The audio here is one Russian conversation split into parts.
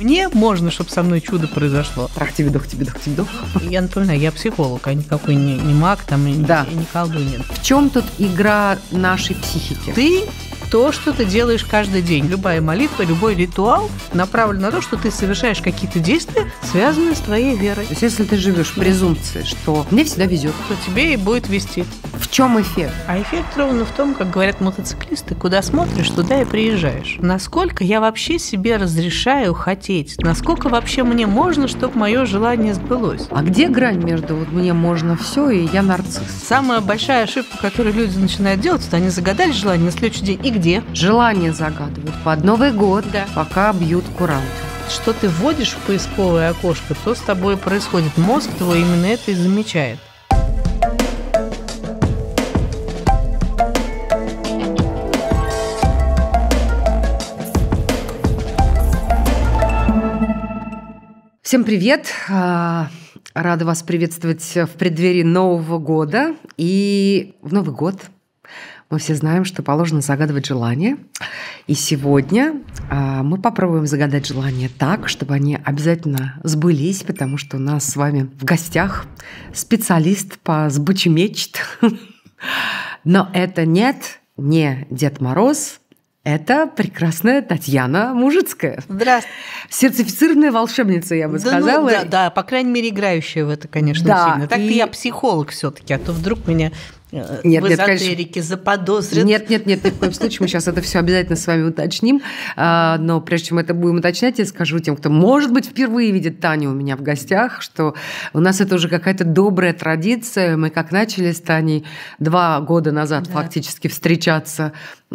Мне можно, чтобы со мной чудо произошло. Трах тебе дох, тебе дох, тебе дох. Я напоминаю, я психолог, а никакой не, не маг, там, да. не, не колдунин. В чем тут игра нашей психики? Ты то, что ты делаешь каждый день. Любая молитва, любой ритуал направлен на то, что ты совершаешь какие-то действия, связанные с твоей верой. То есть, если ты живешь в презумпции, что мне всегда везет, то тебе и будет вести. В чем эффект? А эффект ровно в том, как говорят мотоциклисты, куда смотришь, туда и приезжаешь. Насколько я вообще себе разрешаю хотеть? Насколько вообще мне можно, чтобы мое желание сбылось? А где грань между вот мне можно все и я нарцисс? Самая большая ошибка, которую люди начинают делать, это они загадали желание на следующий день и воде, желание загадывают под Новый год, да. пока бьют куранты что ты вводишь в поисковое окошко, то с тобой происходит. Мозг твой именно это и замечает. Всем привет! А, рада вас приветствовать в преддверии Нового года. И в Новый год мы все знаем, что положено загадывать желания. И сегодня а, мы попробуем загадать желания так, чтобы они обязательно сбылись, потому что у нас с вами в гостях специалист по сбычу мечт. Но это нет, не Дед Мороз, это прекрасная Татьяна Мужицкая. Здравствуйте. Сертифицированная волшебница, я бы да, ну сказала. Ну, да, да, по крайней мере, играющая в это, конечно, да, сильно. Так и... я психолог все таки а то вдруг меня Э, нет, в нет, эзотерике конечно... заподозрит. Нет, нет, нет, ни в коем случае. Мы сейчас это все обязательно с вами уточним. А, но прежде чем это будем уточнять, я скажу тем, кто, может быть, впервые видит Таню у меня в гостях, что у нас это уже какая-то добрая традиция. Мы как начали с Таней два года назад да. фактически встречаться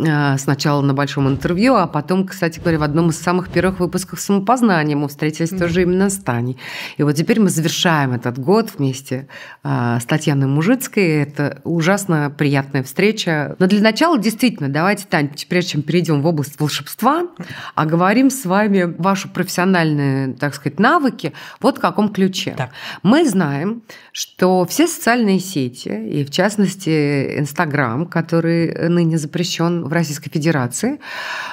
а, сначала на большом интервью, а потом, кстати говоря, в одном из самых первых выпусков самопознания мы встретились mm-hmm. тоже именно с Таней. И вот теперь мы завершаем этот год вместе а, с Татьяной Мужицкой. Это ужасно приятная встреча. Но для начала, действительно, давайте, Тань, прежде чем перейдем в область волшебства, оговорим с вами ваши профессиональные, так сказать, навыки вот в каком ключе. Так. Мы знаем, что все социальные сети, и в частности Инстаграм, который ныне запрещен в Российской Федерации,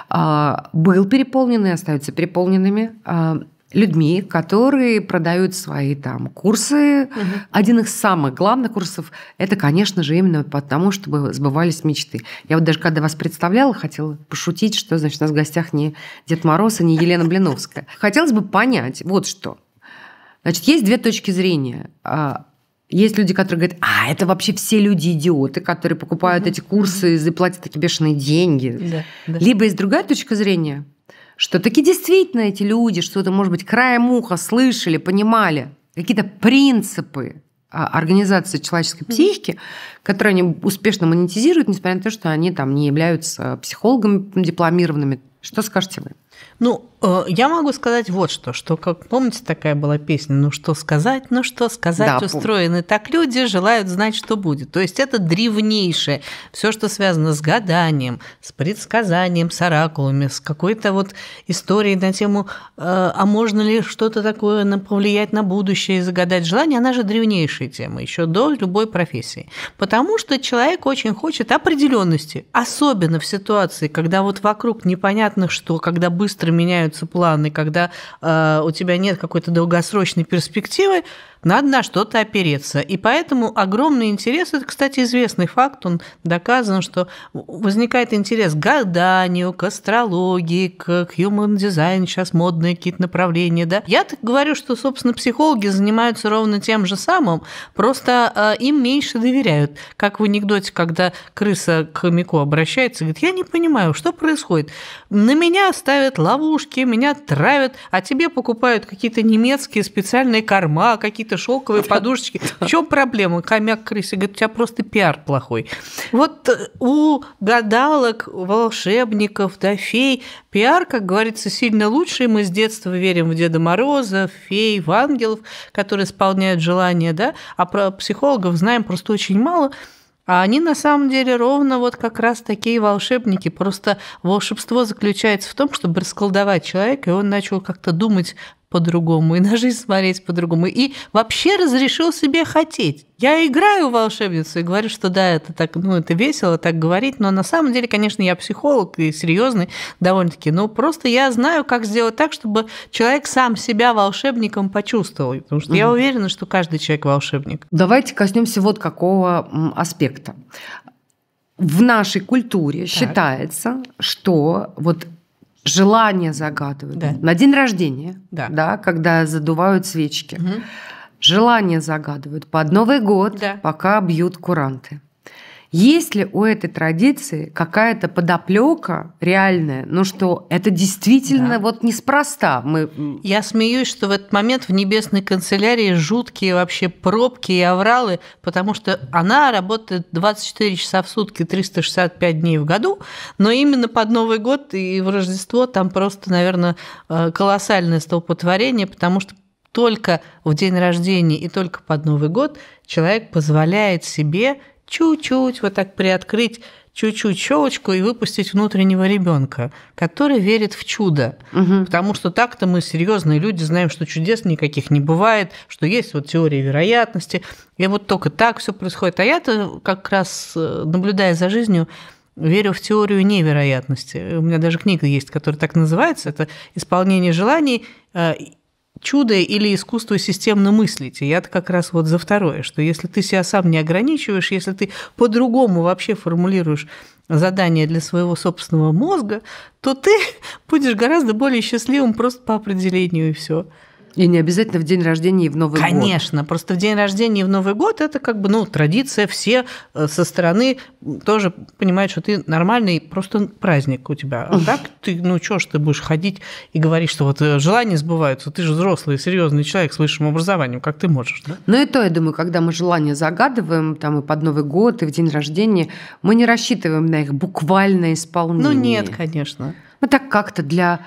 а, был переполнен и остается переполненными а, людьми, которые продают свои там курсы. Угу. Один из самых главных курсов – это, конечно же, именно потому, чтобы сбывались мечты. Я вот даже когда вас представляла, хотела пошутить, что, значит, у нас в гостях не Дед Мороз и не Елена Блиновская. Хотелось бы понять вот что. Значит, есть две точки зрения. А, есть люди, которые говорят, а это вообще все люди идиоты, которые покупают угу. эти курсы и заплатят такие бешеные деньги. Да, да. Либо есть другая точка зрения, что таки действительно эти люди что-то, может быть, краем уха слышали, понимали, какие-то принципы а, организации человеческой психики, которые они успешно монетизируют, несмотря на то, что они там не являются психологами дипломированными. Что скажете вы? Ну, э, я могу сказать вот что, что, как помните, такая была песня, ну что сказать, ну что сказать, да, устроены помню. так люди, желают знать, что будет. То есть это древнейшее, все, что связано с гаданием, с предсказанием, с оракулами, с какой-то вот историей на тему, э, а можно ли что-то такое на повлиять на будущее и загадать желание, она же древнейшая тема, еще до любой профессии. Потому что человек очень хочет определенности, особенно в ситуации, когда вот вокруг непонятно что, когда быстро быстро меняются планы, когда э, у тебя нет какой-то долгосрочной перспективы, надо на что-то опереться. И поэтому огромный интерес, это, кстати, известный факт, он доказан, что возникает интерес к гаданию, к астрологии, к human design, сейчас модные какие-то направления, да. Я так говорю, что, собственно, психологи занимаются ровно тем же самым, просто а, им меньше доверяют. Как в анекдоте, когда крыса к хомяку обращается, говорит, я не понимаю, что происходит. На меня ставят ловушки, меня травят, а тебе покупают какие-то немецкие специальные корма, какие-то все шелковые подушечки. В чем проблема? Хомяк крысы говорит, у тебя просто пиар плохой. Вот э, у гадалок, волшебников, да, фей пиар, как говорится, сильно лучше, и мы с детства верим в Деда Мороза, в фей, в ангелов, которые исполняют желания, да, а про психологов знаем просто очень мало. А они на самом деле ровно вот как раз такие волшебники. Просто волшебство заключается в том, чтобы расколдовать человека, и он начал как-то думать по-другому, и на жизнь смотреть по-другому, и вообще разрешил себе хотеть. Я играю в волшебницу и говорю, что да, это так, ну, это весело так говорить, но на самом деле, конечно, я психолог и серьезный довольно-таки, но просто я знаю, как сделать так, чтобы человек сам себя волшебником почувствовал, потому что угу. я уверена, что каждый человек волшебник. Давайте коснемся вот какого аспекта. В нашей культуре так. считается, что вот желание загадывают. Да. На день рождения, да. Да, когда задувают свечки. Угу. Желание загадывают под Новый год, да. пока бьют куранты. Есть ли у этой традиции какая-то подоплека реальная, ну что это действительно да. вот неспроста? Мы... Я смеюсь, что в этот момент в небесной канцелярии жуткие вообще пробки и авралы, потому что она работает 24 часа в сутки, 365 дней в году, но именно под Новый год и в Рождество там просто, наверное, э, колоссальное столпотворение, потому что только в день рождения и только под Новый год человек позволяет себе чуть-чуть вот так приоткрыть чуть-чуть щелочку и выпустить внутреннего ребенка, который верит в чудо. Угу. Потому что так-то мы серьезные люди знаем, что чудес никаких не бывает, что есть вот теория вероятности. И вот только так все происходит. А я-то как раз, э, наблюдая за жизнью, верю в теорию невероятности. У меня даже книга есть, которая так называется. Это «Исполнение желаний э, чудо или искусство системно мыслить. И я-то как раз вот за второе, что если ты себя сам не ограничиваешь, если ты по-другому вообще формулируешь задание для своего собственного мозга, то ты будешь гораздо более счастливым просто по определению и все. И не обязательно в день рождения и в Новый Конечно, год. Конечно, просто в день рождения и в Новый год это как бы, ну, традиция. Все э, со стороны тоже понимают, что ты нормальный, просто праздник у тебя. А так ты, ну, что, ж ты будешь ходить и говорить, что вот э, желания сбываются. Ты же взрослый, серьезный человек с высшим образованием, как ты можешь, да? Ну и то, я думаю, когда мы желания загадываем, там и под Новый год, и в день рождения, мы не рассчитываем на их буквальное исполнение. Ну нет, конечно. Мы ну, так как-то для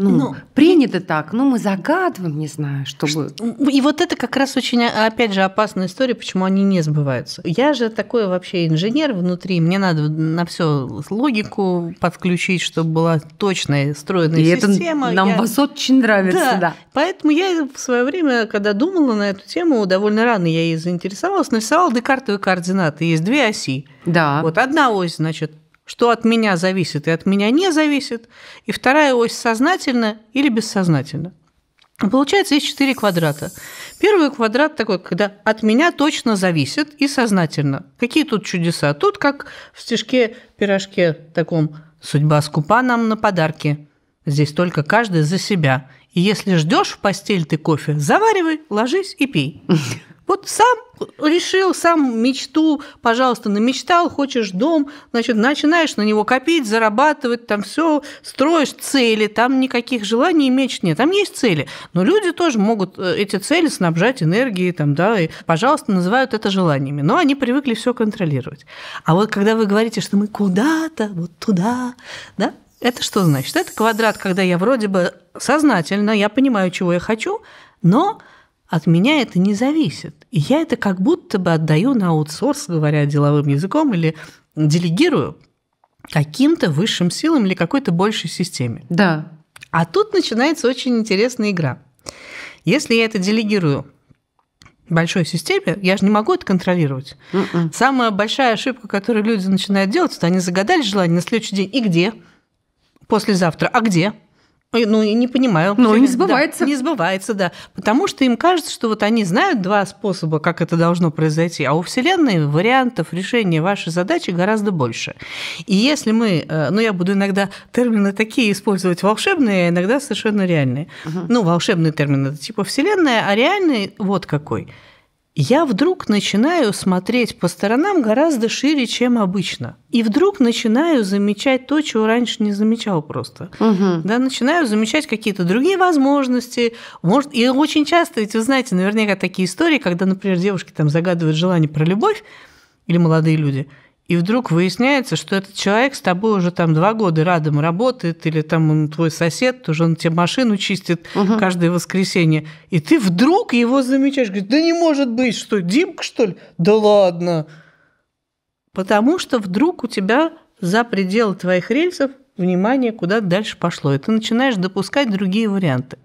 ну, ну, принято так, но мы загадываем, не знаю, чтобы... И вот это как раз очень, а, опять же, опасная история, почему они не сбываются. Я же такой вообще инженер внутри, мне надо на все логику подключить, чтобы была точная стройная и система. Это нам я... вас очень нравится, да. да. Поэтому я в свое время, когда думала на эту тему, довольно рано я ей заинтересовалась, нарисовала декартовые координаты. Есть две оси. Да. Вот одна ось, значит, что от меня зависит и от меня не зависит, и вторая ось сознательно или бессознательно. Получается, есть четыре квадрата. Первый квадрат такой, когда от меня точно зависит и сознательно. Какие тут чудеса? Тут как в стежке пирожке таком «Судьба скупа нам на подарки». Здесь только каждый за себя. И если ждешь в постель ты кофе, заваривай, ложись и пей. Вот сам решил, сам мечту, пожалуйста, намечтал, хочешь дом, значит, начинаешь на него копить, зарабатывать, там все, строишь цели, там никаких желаний и мечт нет, там есть цели. Но люди тоже могут э, эти цели снабжать энергией, там, да, и, пожалуйста, называют это желаниями. Но они привыкли все контролировать. А вот когда вы говорите, что мы куда-то, вот туда, да, это что значит? Это квадрат, когда я вроде бы сознательно, я понимаю, чего я хочу, но от меня это не зависит. И я это как будто бы отдаю на аутсорс, говоря деловым языком, или делегирую каким-то высшим силам или какой-то большей системе. Да. А тут начинается очень интересная игра. Если я это делегирую большой системе, я же не могу это контролировать. Mm-mm. М-м. Самая большая ошибка, которую люди начинают делать, это они загадали желание на следующий день и где? Послезавтра, а где? Ну, и не понимаю. Ну, не сбывается. Да, не сбывается, да. Потому что им кажется, что вот они знают два способа, как это должно произойти, а у Вселенной вариантов решения вашей задачи гораздо больше. И если мы... Э, ну, я буду иногда термины такие использовать волшебные, а иногда совершенно реальные. Угу. Ну, волшебный термин – это типа Вселенная, а реальный – вот какой – я вдруг начинаю смотреть по сторонам гораздо шире, чем обычно. И вдруг начинаю замечать то, чего раньше не замечал просто. Угу. Да, начинаю замечать какие-то другие возможности. Может, и очень часто, ведь вы знаете, наверняка такие истории, когда, например, девушки там загадывают желание про любовь или молодые люди – и вдруг выясняется, что этот человек с тобой уже там два года рядом работает, или там он твой сосед, тоже он тебе машину чистит угу. каждое воскресенье. И ты вдруг его замечаешь, говоришь, да не может быть, что, Димка, что ли? Да ладно. Потому что вдруг у тебя за пределы твоих рельсов внимание куда дальше пошло, и ты начинаешь допускать другие варианты.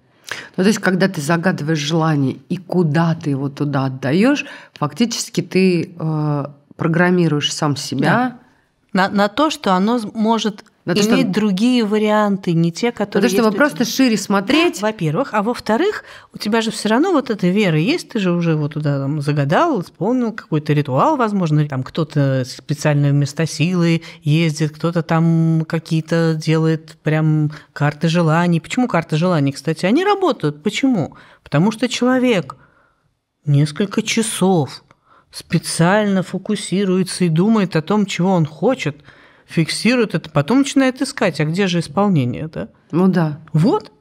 Ну, то есть, когда ты загадываешь желание и куда ты его туда отдаешь, фактически ты э, программируешь сам себя. Да. На, на то, что оно может на то, иметь что... другие варианты, не те, которые. Потому что вы просто шире смотреть. Да, во-первых, а во-вторых, у тебя же все равно вот эта вера есть, ты же уже вот туда там загадал, исполнил какой-то ритуал, возможно, там кто-то специально вместо силы ездит, кто-то там какие-то делает прям карты желаний. Почему карты желаний, кстати, они работают? Почему? Потому что человек несколько часов специально фокусируется и думает о том, чего он хочет, фиксирует это, потом начинает искать, а где же исполнение, да? Ну да. Вот,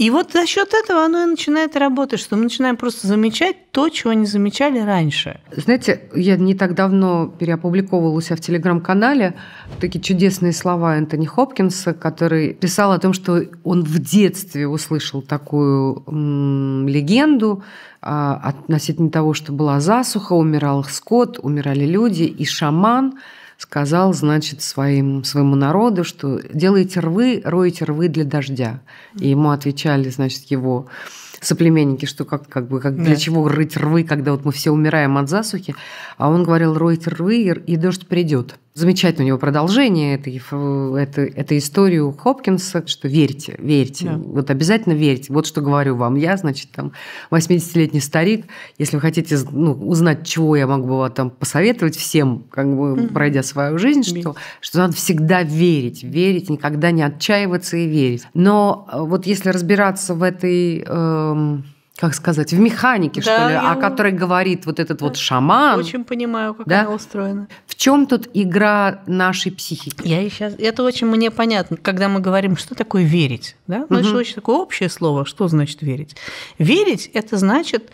и вот за счет этого оно и начинает работать, что мы начинаем просто замечать то, чего не замечали раньше. Знаете, я не так давно переопубликовывала у себя в телеграм-канале такие чудесные слова Энтони Хопкинса, который писал о том, что он в детстве услышал такую м- легенду, а, относительно того, что была засуха, умирал скот, умирали люди, и шаман – сказал, значит, своим, своему народу, что делайте рвы, роете рвы для дождя. И ему отвечали, значит, его соплеменники, что как, как бы как, да. для чего рыть рвы, когда вот мы все умираем от засухи. А он говорил, ройте рвы, и дождь придет замечательно у него продолжение этой, этой, этой истории у Хопкинса, что верьте, верьте, да. вот обязательно верьте. Вот что говорю вам. Я, значит, там 80-летний старик, если вы хотите ну, узнать, чего я могу бы там посоветовать всем, как бы mm-hmm. пройдя свою жизнь, что, что надо всегда верить, верить, никогда не отчаиваться и верить. Но э, вот если разбираться в этой... Эм, как сказать, в механике, да, что ли, о которой говорит вот этот да. вот шаман. Очень понимаю, как да? она устроена. В чем тут игра нашей психики? Я сейчас... Это очень мне понятно, когда мы говорим, что такое верить. Да? Ну, угу. это очень такое общее слово, что значит верить. Верить – это значит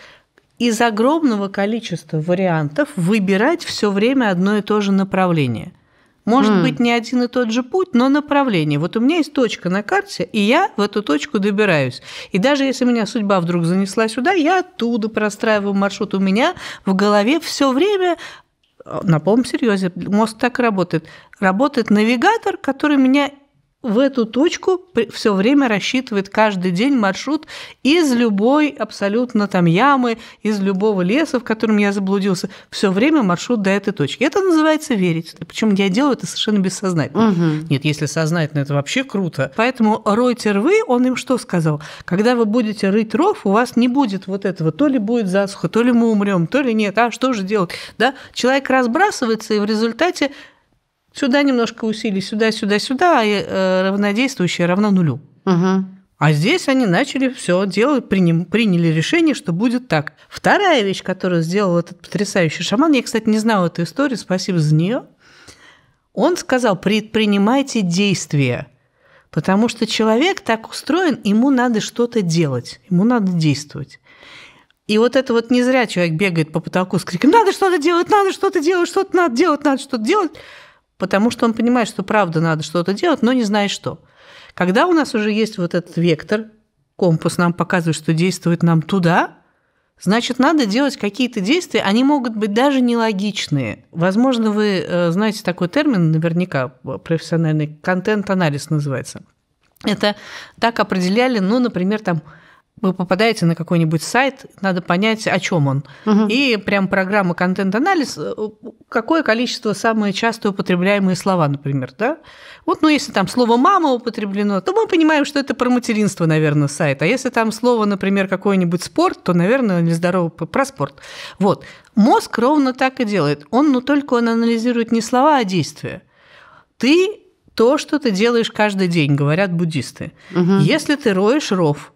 из огромного количества вариантов выбирать все время одно и то же направление – может mm. быть, не один и тот же путь, но направление. Вот у меня есть точка на карте, и я в эту точку добираюсь. И даже если меня судьба вдруг занесла сюда, я оттуда простраиваю маршрут. У меня в голове все время э, на полном серьезе, мозг так работает. Работает навигатор, который меня в эту точку все время рассчитывает каждый день маршрут из любой абсолютно там ямы, из любого леса, в котором я заблудился, все время маршрут до этой точки. Это называется верить. Причем я делаю это совершенно бессознательно. Угу. Нет, если сознательно, это вообще круто. Поэтому ройте рвы, он им что сказал? Когда вы будете рыть ров, у вас не будет вот этого, то ли будет засуха, то ли мы умрем, то ли нет, а что же делать? Да? Человек разбрасывается, и в результате Сюда немножко усилий, сюда, сюда, сюда, а э, равнодействующее равно нулю. Угу. А здесь они начали все делать, приним, приняли решение, что будет так. Вторая вещь, которую сделал этот потрясающий шаман, я, кстати, не знала эту историю, спасибо за нее. Он сказал, предпринимайте действия, потому что человек так устроен, ему надо что-то делать, ему надо действовать. И вот это вот не зря человек бегает по потолку с криком «надо что-то делать, надо что-то делать, что-то надо делать, надо что-то делать», потому что он понимает, что правда надо что-то делать, но не знает что. Когда у нас уже есть вот этот вектор, компас нам показывает, что действует нам туда, значит, надо делать какие-то действия, они могут быть даже нелогичные. Возможно, вы э, знаете такой термин, наверняка э, профессиональный контент-анализ называется. Это так определяли, ну, например, там вы попадаете на какой-нибудь сайт, надо понять, о чем он. Угу. И прям программа контент-анализ, э, какое количество самые часто употребляемые слова, например, да? Вот, ну, если там слово «мама» употреблено, то мы понимаем, что это про материнство, наверное, сайт. А если там слово, например, какой-нибудь спорт, то, наверное, или про спорт. Вот. Мозг ровно так и делает. Он, но ну, только он анализирует не слова, а действия. Ты то, что ты делаешь каждый день, говорят буддисты. Угу. Если ты роешь ров –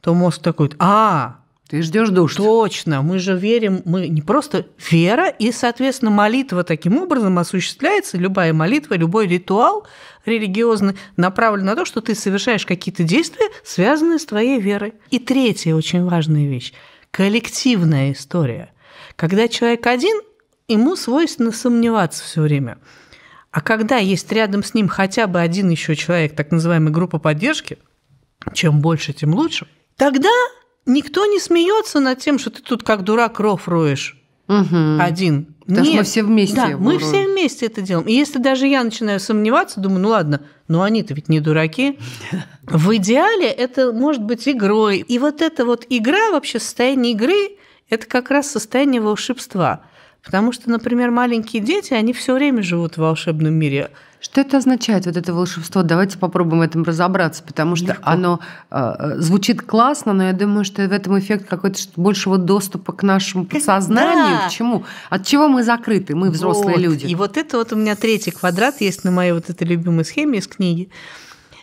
то мозг такой, а, ты ждешь душ. Точно, мы же верим, мы не просто вера, и, соответственно, молитва таким образом осуществляется, любая молитва, любой ритуал религиозный направлен на то, что ты совершаешь какие-то действия, связанные с твоей верой. И третья очень важная вещь – коллективная история. Когда человек один, ему свойственно сомневаться все время. А когда есть рядом с ним хотя бы один еще человек, так называемая группа поддержки, чем больше, тем лучше – Тогда никто не смеется над тем, что ты тут как дурак ров роешь угу. один. Нет. мы все вместе. Да, мы все вместе это делаем. И если даже я начинаю сомневаться, думаю, ну ладно, но ну они-то ведь не дураки. В идеале это может быть игрой. И вот эта вот игра, вообще состояние игры, это как раз состояние волшебства. Потому что, например, маленькие дети, они все время живут в волшебном мире. Что это означает, вот это волшебство? Давайте попробуем в этом разобраться, потому что Легко. оно э, э звучит классно, но я думаю, что в этом эффект какой-то большего доступа к нашему сознанию, да. к чему? От чего мы закрыты, мы взрослые вот. люди. И вот это вот у меня третий квадрат есть на моей вот этой любимой схеме из книги.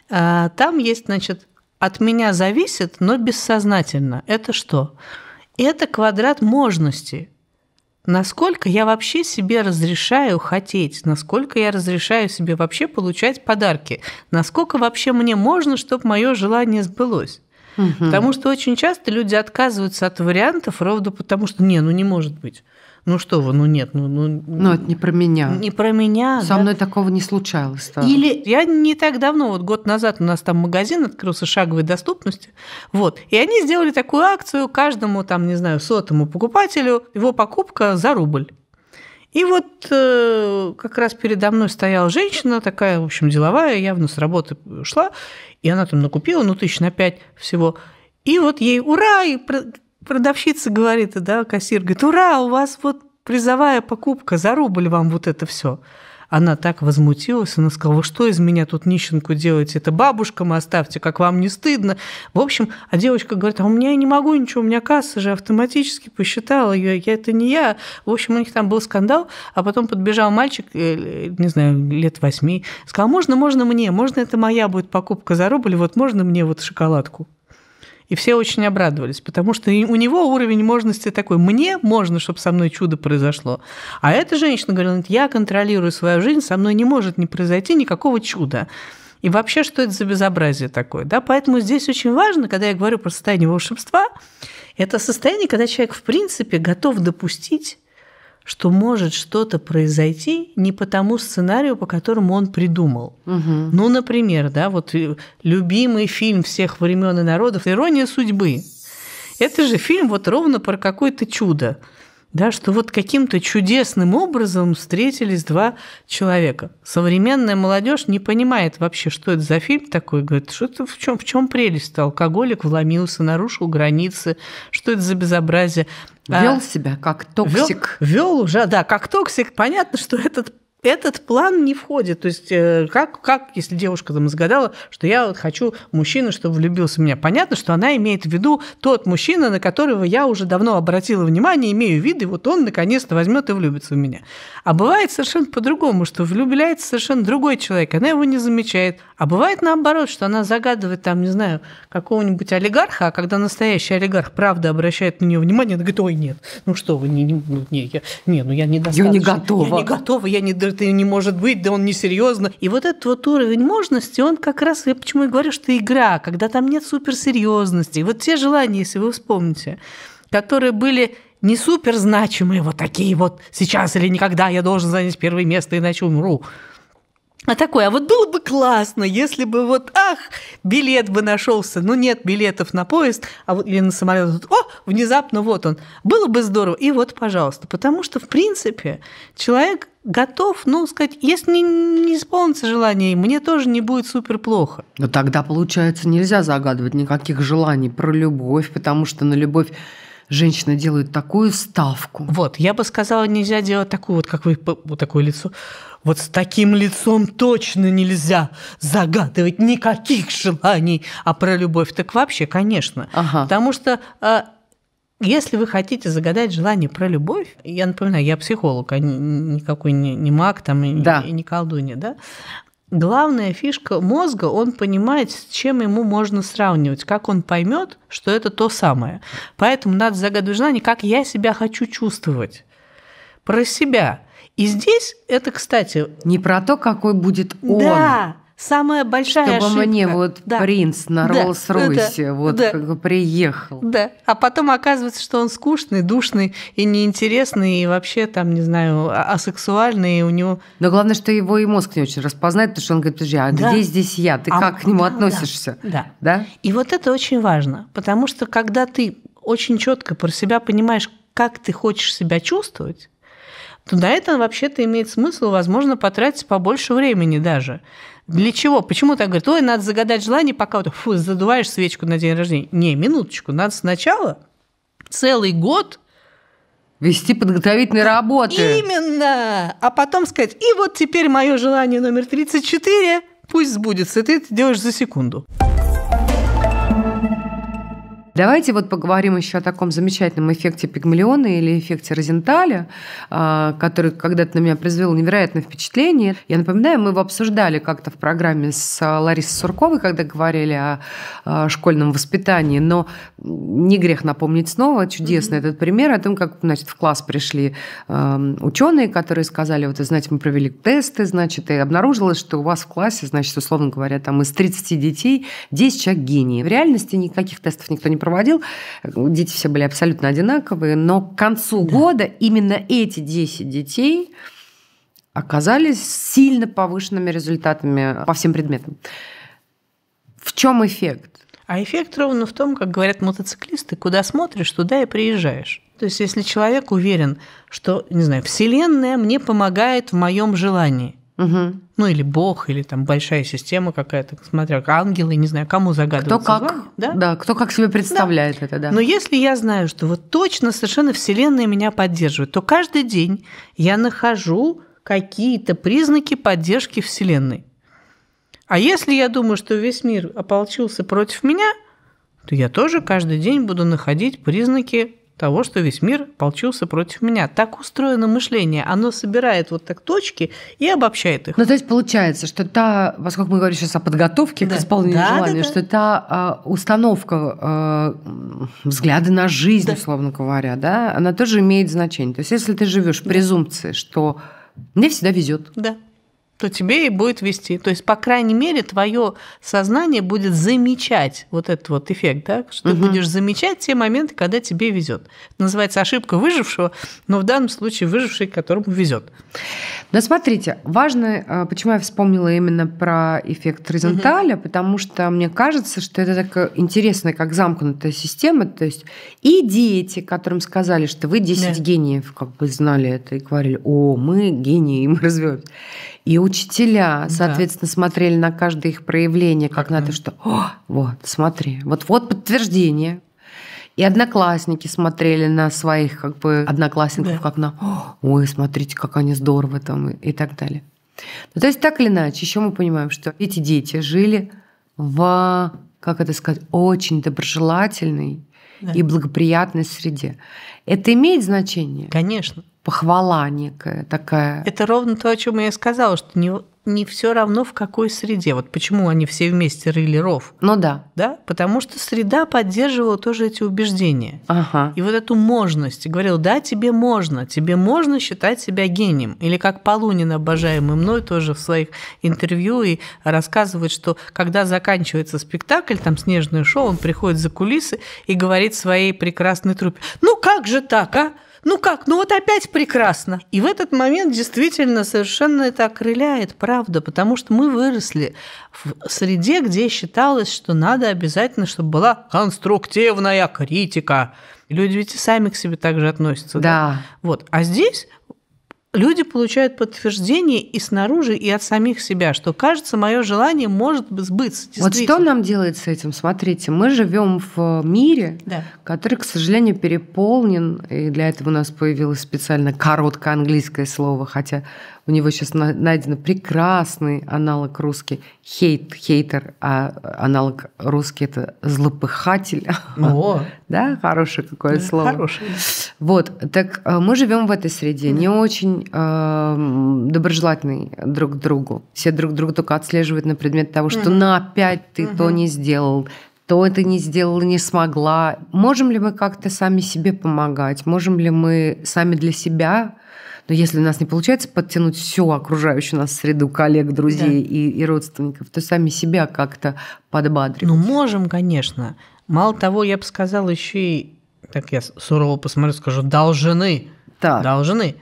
А, там есть, значит, от меня зависит, но бессознательно. Это что? Это квадрат можности насколько я вообще себе разрешаю хотеть, насколько я разрешаю себе вообще получать подарки, насколько вообще мне можно, чтобы мое желание сбылось. Угу. Потому что очень часто люди отказываются от вариантов ровно потому, что не, ну не может быть. Ну что вы, ну нет, ну... ну Но ну, это не про меня. Не про меня. Со да? мной такого не случалось. Да. Или я не так давно, вот год назад у нас там магазин открылся шаговой доступности, вот, и они сделали такую акцию каждому там, не знаю, сотому покупателю, его покупка за рубль. И вот э, как раз передо мной стояла женщина, такая, в общем, деловая, явно с работы шла, и она там накупила, ну, тысяч на пять всего. И вот ей ура! И продавщица говорит, да, кассир говорит, ура, у вас вот призовая покупка, за рубль вам вот это все. Она так возмутилась, она сказала, вы что из меня тут нищенку делаете? Это бабушка, мы оставьте, как вам не стыдно. В общем, а девочка говорит, а у меня я не могу ничего, у меня касса же автоматически посчитала ее, я, это не я. В общем, у них там был скандал, а потом подбежал мальчик, э, э, не знаю, лет восьми, сказал, «А можно, можно мне, можно это моя будет покупка за рубль, вот можно мне вот шоколадку. И все очень обрадовались, потому что у него уровень можности такой. Мне можно, чтобы со мной чудо произошло. А эта женщина говорила, я контролирую свою жизнь, со мной не может не произойти никакого чуда. И вообще, что это за безобразие такое? Да? Поэтому здесь очень важно, когда я говорю про состояние волшебства, это состояние, когда человек, в принципе, готов допустить что может что-то произойти не по тому сценарию, по которому он придумал. Угу. Ну, например, да, вот э, любимый фильм всех времен и народов «Ирония судьбы». Это же фильм вот ровно про какое-то чудо да, что вот каким-то чудесным образом встретились два человека. Современная молодежь не понимает вообще, что это за фильм такой, говорит, что это в чем, в чем прелесть-то? Алкоголик вломился, нарушил границы, что это за безобразие? Вел а, себя как токсик. вел уже, да, как токсик. Понятно, что этот этот план не входит. То есть э, как, как если девушка там загадала, что я вот хочу мужчину, чтобы влюбился в меня? Понятно, что она имеет в виду тот мужчина, на которого я уже давно обратила внимание, имею в виду, вот он наконец-то возьмет и влюбится в меня. А бывает совершенно по-другому, что влюбляется совершенно другой человек, она его не замечает. А бывает наоборот, что она загадывает там, не знаю, какого-нибудь олигарха, а когда настоящий олигарх правда обращает на нее внимание, она говорит, ой, нет, ну что вы, не, не, ну, не, я, не ну я недостаточно. Я не готова. Я не готова, я не, это не может быть, да он несерьезно. И вот этот вот уровень можности, он как раз, я почему и говорю, что игра, когда там нет суперсерьезности. И вот те желания, если вы вспомните, которые были не суперзначимые, вот такие вот сейчас или никогда я должен занять первое место, иначе умру. А такой, а вот было бы классно, если бы вот, ах, билет бы нашелся. Ну нет билетов на поезд, а вот или на самолет. Вот, о, внезапно вот он. Было бы здорово. И вот, пожалуйста. Потому что, в принципе, человек готов, ну, сказать, если не, не исполнится желание, мне тоже не будет супер плохо. Но тогда, получается, нельзя загадывать никаких желаний про любовь, потому что на любовь женщина делает такую ставку. Вот, я бы сказала, нельзя делать такую вот, как вы, вот такое лицо. Вот с таким лицом точно нельзя загадывать никаких желаний. А про любовь так вообще, конечно. Ага. Потому что а, если вы хотите загадать желание про любовь, я напоминаю, я психолог, а никакой не, не маг там, да. и не колдунья, да? Главная фишка мозга, он понимает, с чем ему можно сравнивать, как он поймет, что это то самое. Поэтому надо загадывать желание, как я себя хочу чувствовать. Про себя и здесь это, кстати... Не про то, какой будет он. Да, самая большая Чтобы ошибка. Чтобы мне вот да. принц на да. Роллс-Ройсе да. вот да. как приехал. Да, а потом оказывается, что он скучный, душный и неинтересный, и вообще там, не знаю, а, асексуальный, и у него... Но главное, что его и мозг не очень распознает, потому что он говорит, подожди, а да. где здесь я? Ты а, как к нему да, относишься? да. да. И вот это очень важно, потому что когда ты очень четко про себя понимаешь, как ты хочешь себя чувствовать, то на это вообще-то имеет смысл, возможно, потратить побольше времени даже. Для чего? Почему так говорят? Ой, надо загадать желание, пока вот, фу, задуваешь свечку на день рождения. Не, минуточку, надо сначала целый год Вести подготовительные работы. Именно! А потом сказать, и вот теперь мое желание номер 34 пусть сбудется. Ты это делаешь за секунду. Давайте вот поговорим еще о таком замечательном эффекте пигмалиона или эффекте Розенталя, а, который когда-то на меня произвел невероятное впечатление. Я напоминаю, мы его обсуждали как-то в программе с а, Ларисой Сурковой, когда говорили о а, школьном воспитании, но не грех напомнить снова чудесный mm-hmm. этот пример о том, как значит, в класс пришли ученые, которые сказали, вот, знаете, мы провели тесты, значит, и обнаружилось, что у вас в классе, значит, условно говоря, там из 30 детей 10 человек гении. В реальности никаких тестов никто не проводил, дети все были абсолютно одинаковые, но к концу да. года именно эти 10 детей оказались сильно повышенными результатами по всем предметам. В чем эффект? А эффект ровно в том, как говорят мотоциклисты, куда смотришь, туда и приезжаешь. То есть если человек уверен, что, не знаю, Вселенная мне помогает в моем желании – Угу. Ну, или бог, или там большая система какая-то, смотря ангелы, не знаю, кому загадываться. Кто как, да? да, кто как себе представляет да. это, да. Но если я знаю, что вот точно совершенно Вселенная меня поддерживает, то каждый день я нахожу какие-то признаки поддержки Вселенной. А если я думаю, что весь мир ополчился против меня, то я тоже каждый день буду находить признаки того, что весь мир полчился против меня. Так устроено мышление. Оно собирает вот так точки и обобщает их. Ну, то есть получается, что та, поскольку мы говорим сейчас о подготовке да. к исполнению да, желания, да, да. что та э, установка, э, взгляды на жизнь, да. условно говоря, да, она тоже имеет значение. То есть если ты живешь в презумпции, что мне всегда везет. Да то тебе и будет вести. То есть, по крайней мере, твое сознание будет замечать вот этот вот эффект, да, что угу. ты будешь замечать те моменты, когда тебе везет. называется ошибка выжившего, но в данном случае выживший, которому везет. Да, смотрите, важно, э, почему я вспомнила именно про эффект горизонталя, угу. потому что мне кажется, что это так э, интересно, как замкнутая система. То есть и дети, которым сказали, что вы 10 да. гениев, как бы знали это и говорили, о, мы гении, мы развиваемся. И учителя, соответственно, да. смотрели на каждое их проявление, как, на то, что «О, вот, смотри, вот-вот подтверждение». И одноклассники смотрели на своих как бы одноклассников да. как на «Ой, смотрите, как они здорово там» и так далее. Ну, то есть так или иначе, еще мы понимаем, что эти дети жили в, как это сказать, очень доброжелательной да. и благоприятной среде. Это имеет значение? Конечно похвала некая такая. Это ровно то, о чем я сказала, что не, не все равно в какой среде. Вот почему они все вместе рыли ров. Ну да. Да? Потому что среда поддерживала тоже эти убеждения. Ага. И вот эту можность. Говорил, да, тебе можно. Тебе можно считать себя гением. Или как Полунин, обожаемый мной, тоже в своих интервью и рассказывает, что когда заканчивается спектакль, там снежное шоу, он приходит за кулисы и говорит своей прекрасной трупе, ну как же так, а? ну как, ну вот опять прекрасно. И в этот момент действительно совершенно это окрыляет, правда, потому что мы выросли в среде, где считалось, что надо обязательно, чтобы была конструктивная критика. Люди ведь и сами к себе так же относятся. Да. да? Вот. А здесь люди получают подтверждение и снаружи, и от самих себя, что кажется, мое желание может сбыться. Вот что нам делает с этим? Смотрите, мы живем в э, мире, да. который, к сожалению, переполнен, и для этого у нас появилось специально короткое английское слово, хотя у него сейчас найден прекрасный аналог русский. Хейт, хейтер, а аналог русский это злопыхатель. О. Да, хорошее какое да, слово. Хорошее. Вот, так э, мы живем в этой среде, не очень очень э, эм, доброжелательны друг к другу. Все друг друга только отслеживают на предмет того, что угу. на опять ты угу. то не сделал, то это не сделала, не смогла. Можем ли мы как-то сами себе помогать? Можем ли мы сами для себя но если у нас не получается подтянуть всю окружающую нас среду коллег, друзей да. и, и родственников, то сами себя как-то подбадривать. Ну, можем, конечно. Мало того, я бы сказала еще и, так я сурово посмотрю, скажу, должны. Так. Должны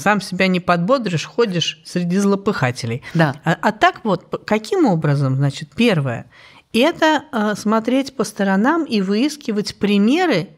сам себя не подбодришь, ходишь среди злопыхателей. Да. А, а так вот, каким образом, значит, первое, это э, смотреть по сторонам и выискивать примеры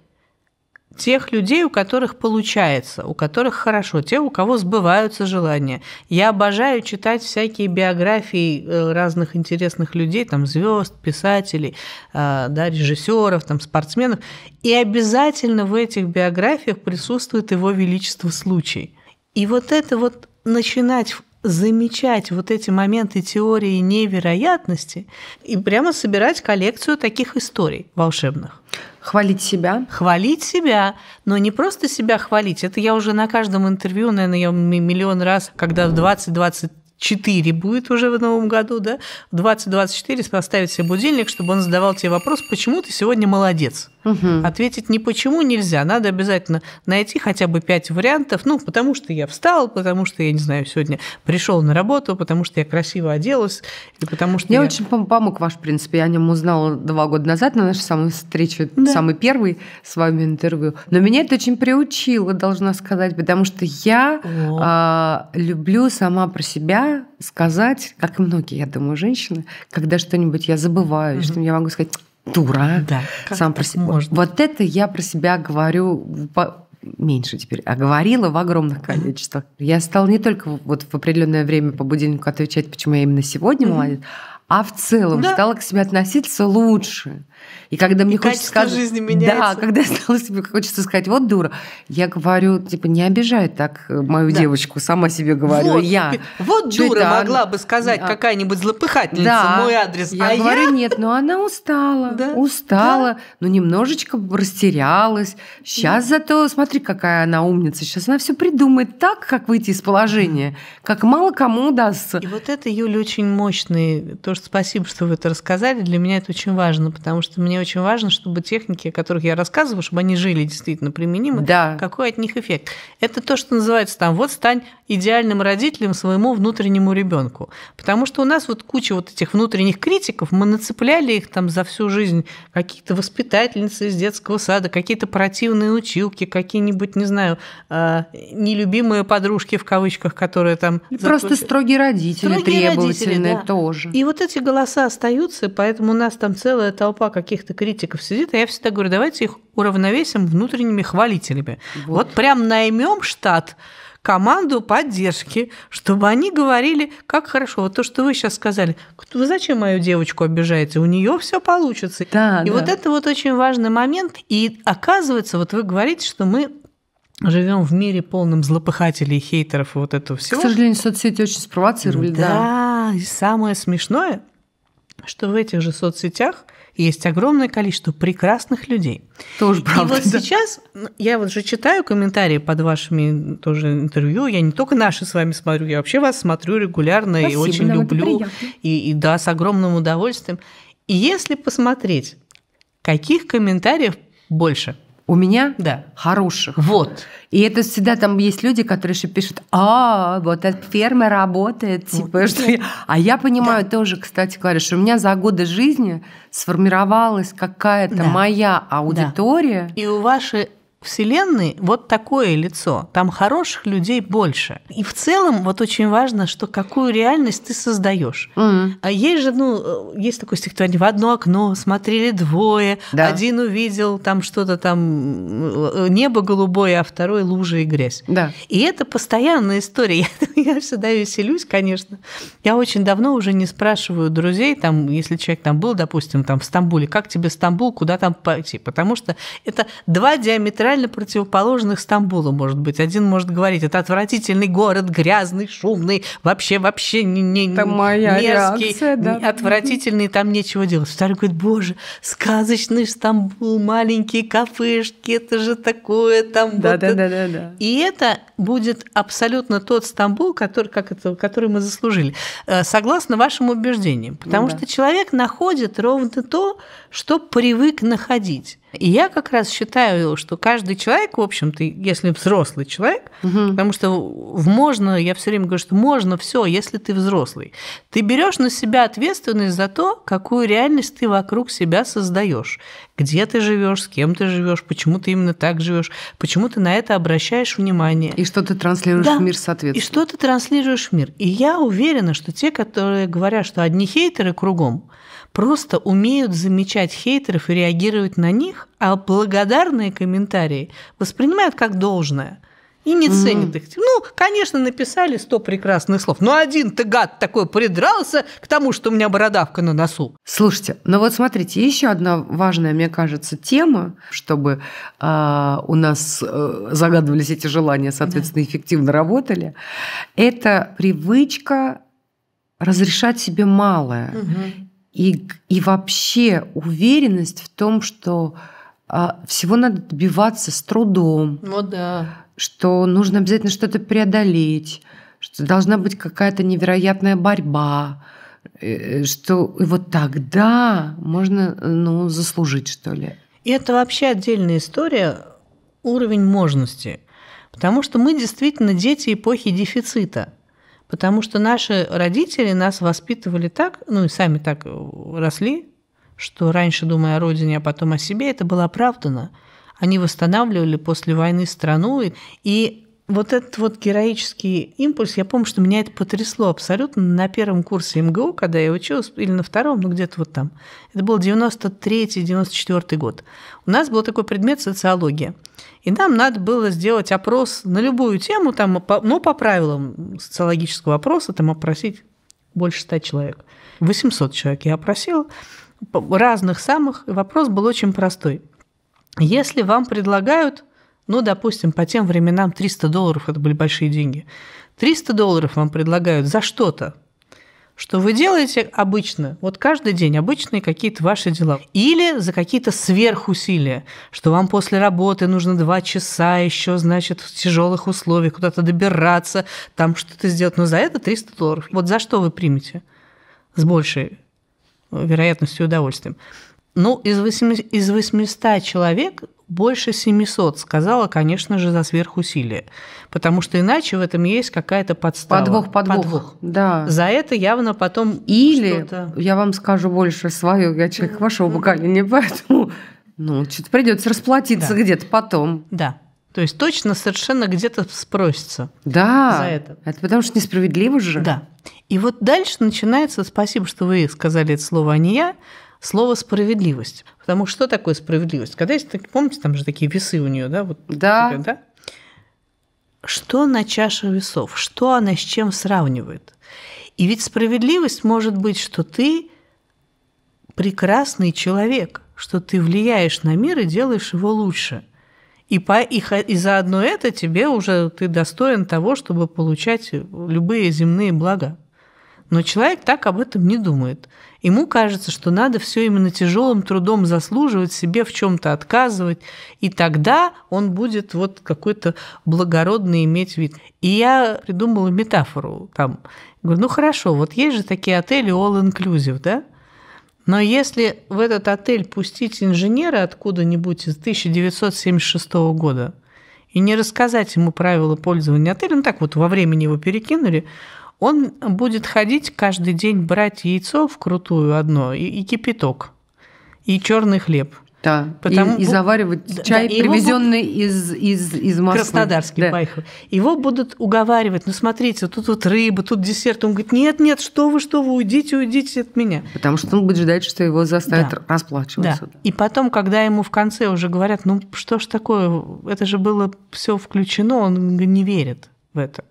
тех людей, у которых получается, у которых хорошо, те, у кого сбываются желания. Я обожаю читать всякие биографии э, разных интересных людей, там звезд, писателей, э, да, режиссеров, там спортсменов, и обязательно в этих биографиях присутствует его величество случай. И вот это вот начинать замечать вот эти моменты теории невероятности и прямо собирать коллекцию таких историй волшебных. Хвалить себя. Хвалить себя, но не просто себя хвалить. Это я уже на каждом интервью, наверное, я миллион раз, когда в 20-20 4 будет уже в новом году, да, в 2024 поставить себе будильник, чтобы он задавал тебе вопрос, почему ты сегодня молодец. Угу. Ответить не почему нельзя. Надо обязательно найти хотя бы пять вариантов. Ну, потому что я встал, потому что я, не знаю, сегодня пришел на работу, потому что я красиво оделась, и потому что... Мне я... очень помог ваш принцип. Я о нем узнала два года назад на нашей самой встрече, да. самый первый с вами интервью. Но меня это очень приучило, должна сказать, потому что я э, люблю сама про себя сказать, как и многие, я думаю, женщины, когда что-нибудь я забываю, угу. что я могу сказать дура. Да, сам про себя. Можно? Вот это я про себя говорю меньше теперь, а говорила в огромных количествах. Я стала не только вот в определенное время по будильнику отвечать, почему я именно сегодня mm-hmm. молодец, а в целом да. стала к себе относиться лучше. И когда мне и хочется сказать, жизни меняется. да, когда стала себе хочется сказать, вот дура, я говорю, типа не обижай так э, мою да. девочку, сама себе говорю, вот, я. Вот дура это, могла бы сказать а... какая-нибудь злопыхательница да. мой адрес. Я а говорю я... нет, но она устала, да. устала, да. но немножечко растерялась. Сейчас да. зато смотри, какая она умница, сейчас она все придумает так, как выйти из положения, как мало кому удастся. И вот это Юля очень мощный то, что спасибо, что вы это рассказали. Для меня это очень важно, потому что мне очень важно, чтобы техники, о которых я рассказываю, чтобы они жили действительно применимы. Да. Какой от них эффект? Это то, что называется там, вот стань идеальным родителем своему внутреннему ребенку. Потому что у нас вот куча вот этих внутренних критиков, мы нацепляли их там за всю жизнь, какие-то воспитательницы из детского сада, какие-то противные училки, какие-нибудь, не знаю, а, нелюбимые подружки в кавычках, которые там... Просто заключ... строгие родители, требовательные родители, да. тоже. И вот это эти голоса остаются, поэтому у нас там целая толпа каких-то критиков сидит, а я всегда говорю, давайте их уравновесим внутренними хвалителями. Вот, вот прям наймем штат команду поддержки, чтобы они говорили, как хорошо. Вот то, что вы сейчас сказали, вы зачем мою девочку обижаете? У нее все получится. Да, и да. вот это вот очень важный момент. И оказывается, вот вы говорите, что мы живем в мире полном злопыхателей, хейтеров и вот этого всего. К сожалению, соцсети очень спровоцировали. Да. да и самое смешное, что в этих же соцсетях есть огромное количество прекрасных людей. Тоже правда. И вот сейчас ну, я вот же читаю комментарии под вашими тоже интервью. Я не только наши с вами смотрю, я вообще вас смотрю регулярно Спасибо, и очень да, люблю. И, и да, с огромным удовольствием. И если посмотреть, каких комментариев больше – у меня да. хороших. Вот. И это всегда там есть люди, которые еще пишут, а, вот этот ферма работает, типа, что я... А я понимаю да. тоже, кстати говоря, что у меня за годы жизни сформировалась какая-то да. моя аудитория. Да. И у вашей Вселенной вот такое лицо. Там хороших людей больше. И в целом вот очень важно, что какую реальность ты создаешь. Mm. А есть же, ну, есть такое стихотворение «В одно окно смотрели двое, да. один увидел там что-то там, э, небо голубое, а второй лужа и грязь». Да. И это постоянная история. Я, я всегда веселюсь, конечно. Я очень давно уже не спрашиваю друзей, там, если человек там был, допустим, там в Стамбуле, как тебе Стамбул, куда там пойти? Потому что это два диаметра диаметрально противоположных Стамбулу, может быть. Один может говорить, это отвратительный город, грязный, шумный, вообще, вообще не, не, не моя мерзкий, реакция, да. отвратительный, там нечего делать. Второй говорит, боже, сказочный Стамбул, маленькие кафешки, это же такое там. Да, вот да, да, да, да. И это будет абсолютно тот Стамбул, который, как это, который мы заслужили, э, согласно вашим убеждениям. Потому ну, да. что человек находит ровно то, что привык находить. И я как раз считаю, что каждый человек, в общем-то, если взрослый человек, угу. потому что в можно, я все время говорю, что можно все, если ты взрослый, ты берешь на себя ответственность за то, какую реальность ты вокруг себя создаешь, где ты живешь, с кем ты живешь, почему ты именно так живешь, почему ты на это обращаешь внимание. И что ты транслируешь да. в мир, соответственно. И что ты транслируешь в мир. И я уверена, что те, которые говорят, что одни хейтеры кругом, просто умеют замечать хейтеров и реагировать на них, а благодарные комментарии воспринимают как должное – и не ценит их. Ну, конечно, написали сто прекрасных слов, но один ты гад такой придрался к тому, что у меня бородавка на носу. Слушайте, ну вот смотрите, еще одна важная, мне кажется, тема, чтобы э, у нас э, загадывались эти желания, соответственно, да. эффективно работали, это привычка разрешать себе малое. Угу и, и вообще уверенность в том, что а, всего надо добиваться с трудом. Ну да. Что нужно обязательно что-то преодолеть, что должна быть какая-то невероятная борьба, э, э, что и вот тогда можно ну, заслужить, что ли. И это вообще отдельная история, уровень можности. Потому что мы действительно дети эпохи дефицита – Потому что наши родители нас воспитывали так, ну и сами так э, росли, что раньше, думая о родине, а потом о себе, это было оправдано. Они восстанавливали после войны страну, и вот этот вот героический импульс, я помню, что меня это потрясло абсолютно на первом курсе МГУ, когда я училась, или на втором, ну где-то вот там. Это был 93-94 год. У нас был такой предмет социология. И нам надо было сделать опрос на любую тему, там, но ну, по правилам социологического опроса, там опросить больше 100 человек. 800 человек я опросила, разных самых. И вопрос был очень простой. Если вам предлагают ну, допустим, по тем временам 300 долларов – это были большие деньги. 300 долларов вам предлагают за что-то, что вы делаете обычно, вот каждый день обычные какие-то ваши дела. Или за какие-то сверхусилия, что вам после работы нужно два часа еще, значит, в тяжелых условиях куда-то добираться, там что-то сделать. Но за это 300 долларов. Вот за что вы примете с большей вероятностью и удовольствием. Ну, из 800, из 800 человек больше 700 сказала, конечно же, за сверхусилие. Потому что иначе в этом есть какая-то подстава. Подвох, подвох. подвох. Да. За это явно потом Или, я вам скажу больше свое, я человек вашего поколения, поэтому ну, что-то придется расплатиться да. где-то потом. Да. То есть точно совершенно где-то спросится. Да. За это. Это потому что несправедливо же. Да. И вот дальше начинается, спасибо, что вы сказали это слово, а не я, слово справедливость. Потому что такое справедливость? Когда есть, помните, там же такие весы у нее, да? Вот, да. Такая, да? Что на чаше весов? Что она с чем сравнивает? И ведь справедливость может быть, что ты прекрасный человек, что ты влияешь на мир и делаешь его лучше. И, по, и, и заодно это тебе уже ты достоин того, чтобы получать любые земные блага. Но человек так об этом не думает. Ему кажется, что надо все именно тяжелым трудом заслуживать, себе в чем-то отказывать, и тогда он будет вот какой-то благородный иметь вид. И я придумала метафору там. Говорю, ну хорошо, вот есть же такие отели all-inclusive, да? Но если в этот отель пустить инженера откуда-нибудь из 1976 года и не рассказать ему правила пользования отеля, ну так вот во времени его перекинули, он будет ходить каждый день брать яйцо вкрутую одно и, и кипяток, и черный хлеб. Да, Потому, и, и заваривать да, чай, да, привезенный будут, из, из, из Москвы. Краснодарский, да. Байхов. Его будут уговаривать, ну, смотрите, тут вот рыба, тут десерт. Он говорит, нет-нет, что вы, что вы, уйдите, уйдите от меня. Потому что он будет ждать, что его заставят да. расплачиваться. Да. И потом, когда ему в конце уже говорят, ну, что ж такое, это же было все включено, он не верит в это.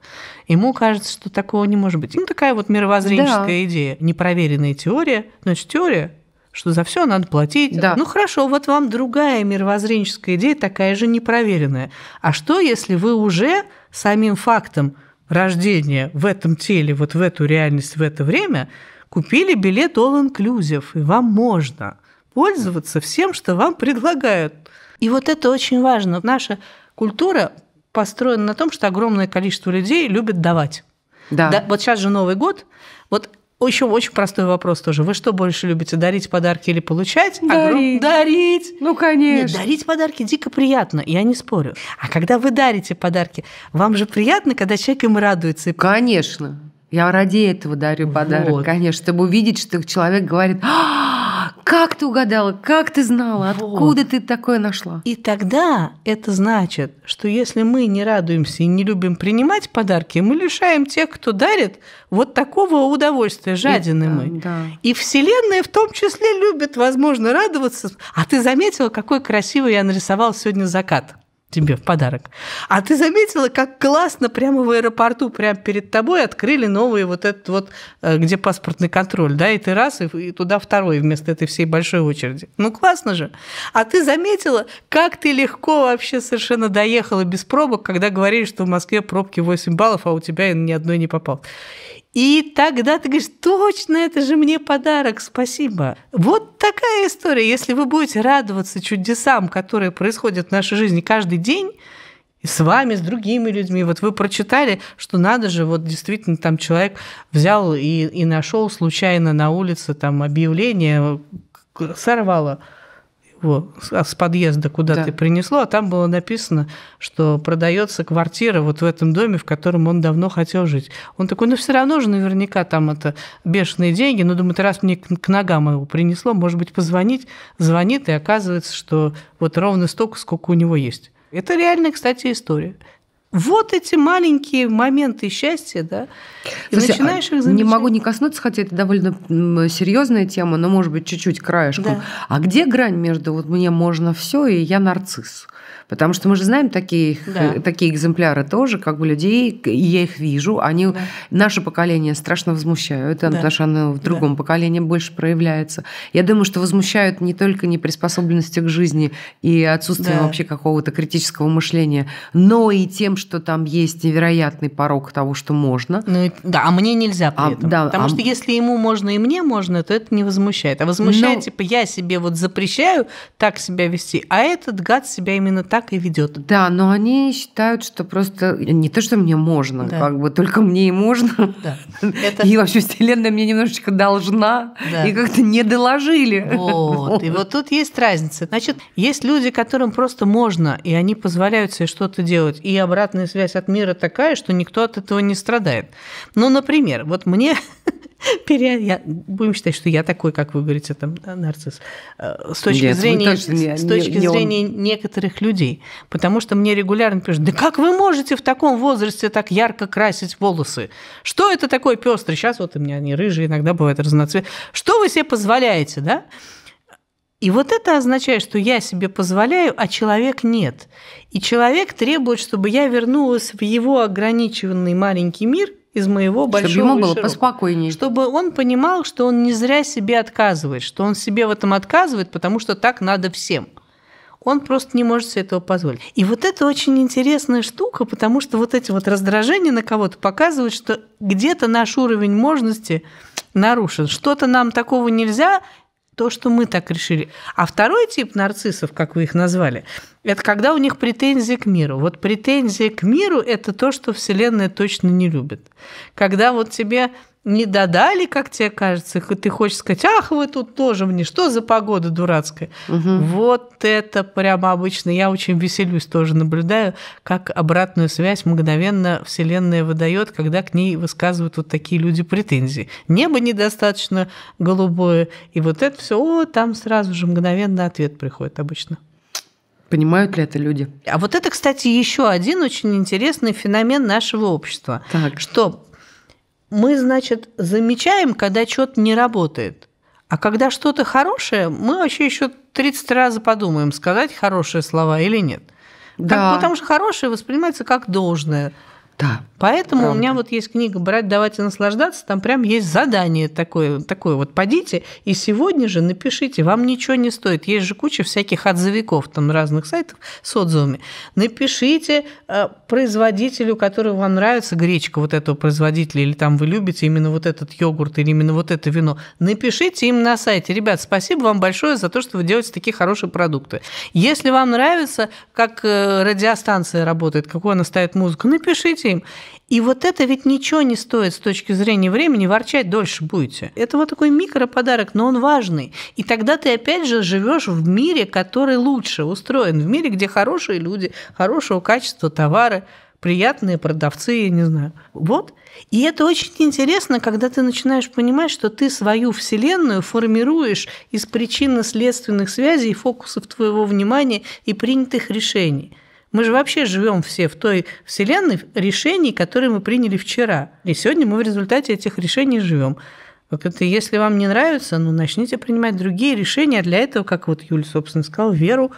Ему кажется, что такого не может быть. Ну, такая вот мировоззренческая да. идея. Непроверенная теория. Значит, теория, что за все надо платить. Да. Ну хорошо, вот вам другая мировоззренческая идея, такая же непроверенная. А что, если вы уже самим фактом рождения в этом теле, вот в эту реальность, в это время, купили билет all inclusive, и вам можно пользоваться всем, что вам предлагают. И вот это очень важно. Наша культура Построен на том, что огромное количество людей любит давать. Да. да вот сейчас же Новый год. Вот еще очень простой вопрос тоже. Вы что больше любите, дарить подарки или получать? А дарить. Огром... Дарить. Ну, конечно. Нет, дарить подарки дико приятно, я не спорю. А когда вы дарите подарки, вам же приятно, когда человек им радуется? И... Конечно. Я ради этого дарю подарок, вот. конечно, чтобы увидеть, что человек говорит, «А, как ты угадала? Как ты знала? Откуда ты такое нашла? И тогда это значит, что если мы не радуемся и не любим принимать подарки, мы лишаем тех, кто дарит, вот такого удовольствия, жадины это, мы. Да. И Вселенная в том числе любит, возможно, радоваться. А ты заметила, какой красивый я нарисовал сегодня закат? тебе в подарок. А ты заметила, как классно прямо в аэропорту, прямо перед тобой открыли новые вот этот вот, э, где паспортный контроль, да, и ты раз, и туда второй вместо этой всей большой очереди. Ну, классно же. А ты заметила, как ты легко вообще совершенно доехала без пробок, когда говорили, что в Москве пробки 8 баллов, а у тебя ни одной не попал. И тогда ты говоришь, точно, это же мне подарок, спасибо. Вот такая история. Если вы будете радоваться чудесам, которые происходят в нашей жизни каждый день, и с вами, с другими людьми. Вот вы прочитали, что надо же, вот действительно там человек взял и, и нашел случайно на улице там объявление, сорвало вот, а с подъезда, куда да. ты принесло, а там было написано, что продается квартира вот в этом доме, в котором он давно хотел жить. Он такой, ну все равно же наверняка там это бешеные деньги, но ну, думает, раз мне к ногам его принесло, может быть, позвонить, звонит, и оказывается, что вот ровно столько, сколько у него есть. Это реальная, кстати, история. Вот эти маленькие моменты счастья, да, и Слушай, а начинаешь их замечать. Не могу не коснуться, хотя это довольно серьезная тема, но, может быть, чуть-чуть краешком. Да. А где грань между вот мне можно все и я нарцисс? Потому что мы же знаем такие, да. Э, такие экземпляры тоже, как бы людей, и я их вижу, они, да. наше поколение страшно возмущают, да. потому что оно в другом да. поколении больше проявляется. Я думаю, что возмущают не только неприспособленности к жизни и отсутствие да. вообще какого-то критического мышления, но и тем, что там есть невероятный порог того, что можно. Ну, да, а мне нельзя при а, этом. Да, потому а... что если ему можно и мне можно, то это не возмущает. А возмущает, но... типа, я себе вот запрещаю так себя вести, а этот гад себя именно так так и ведет. Да, но они считают, что просто не то, что мне можно, да. как бы только мне и можно. Да. Это... И вообще Вселенная мне немножечко должна, да. и как-то не доложили. Вот. И вот тут есть разница. Значит, есть люди, которым просто можно, и они позволяют себе что-то делать. И обратная связь от мира такая, что никто от этого не страдает. Ну, например, вот мне пере... я... будем считать, что я такой, как вы говорите, там, нарцисс, э, с точки Нет, ну, зрения, не, с точки не, зрения не он... некоторых людей. Потому что мне регулярно пишут, да как вы можете в таком возрасте так ярко красить волосы? Что это такое пестрый? Сейчас вот у меня они рыжие, иногда бывают разноцвет. Что вы себе позволяете, да? И вот это означает, что я себе позволяю, а человек нет. И человек требует, чтобы я вернулась в его ограниченный маленький мир – из моего большого Чтобы ему было широкого. поспокойнее. Чтобы он понимал, что он не зря себе отказывает, что он себе в этом отказывает, потому что так надо всем. Он просто не может себе этого позволить. И вот это очень интересная штука, потому что вот эти вот раздражения на кого-то показывают, что где-то наш уровень можности нарушен. Что-то нам такого нельзя, то, что мы так решили. А второй тип нарциссов, как вы их назвали, это когда у них претензии к миру. Вот претензии к миру – это то, что Вселенная точно не любит. Когда вот тебе не додали, как тебе кажется, и ты хочешь сказать, ах, вы тут тоже мне, что за погода дурацкая. Угу. Вот это прямо обычно. Я очень веселюсь, тоже наблюдаю, как обратную связь мгновенно Вселенная выдает, когда к ней высказывают вот такие люди претензии. Небо недостаточно голубое, и вот это все, о, там сразу же мгновенно ответ приходит обычно. Понимают ли это люди? А вот это, кстати, еще один очень интересный феномен нашего общества, так. что мы, значит, замечаем, когда что-то не работает. А когда что-то хорошее, мы вообще еще 30 раз подумаем, сказать хорошие слова или нет. Да. Как, потому что хорошее воспринимается как должное. Да. Поэтому правда. у меня вот есть книга «Брать, давать и наслаждаться». Там прям есть задание такое, такое вот «Подите и сегодня же напишите». Вам ничего не стоит. Есть же куча всяких отзывиков там разных сайтов с отзывами. Напишите э, производителю, который вам нравится, гречка вот этого производителя, или там вы любите именно вот этот йогурт, или именно вот это вино. Напишите им на сайте. Ребят, спасибо вам большое за то, что вы делаете такие хорошие продукты. Если вам нравится, как э, радиостанция работает, какую она ставит музыку, напишите фильм. И вот это ведь ничего не стоит с точки зрения времени, ворчать дольше будете. Это вот такой микроподарок, но он важный. И тогда ты опять же живешь в мире, который лучше устроен, в мире, где хорошие люди, хорошего качества товары, приятные продавцы, я не знаю. Вот. И это очень интересно, когда ты начинаешь понимать, что ты свою вселенную формируешь из причинно-следственных связей фокусов твоего внимания и принятых решений. Мы же вообще живем все в той вселенной решений, которые мы приняли вчера. И сегодня мы в результате этих решений живем. Вот это, если вам не нравится, ну, начните принимать другие решения. А для этого, как вот Юль, собственно, сказал, веру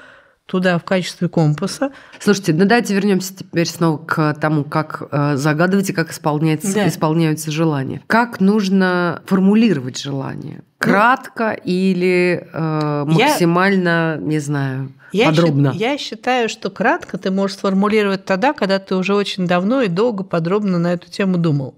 туда в качестве компаса. Слушайте, ну давайте вернемся теперь снова к тому, как э, загадывать и как исполняется, да. исполняются желания. Как нужно формулировать желания? Ну, кратко ну, или э, максимально, я, не знаю, я подробно? Счит, я считаю, что кратко ты можешь сформулировать тогда, когда ты уже очень давно и долго подробно на эту тему думал.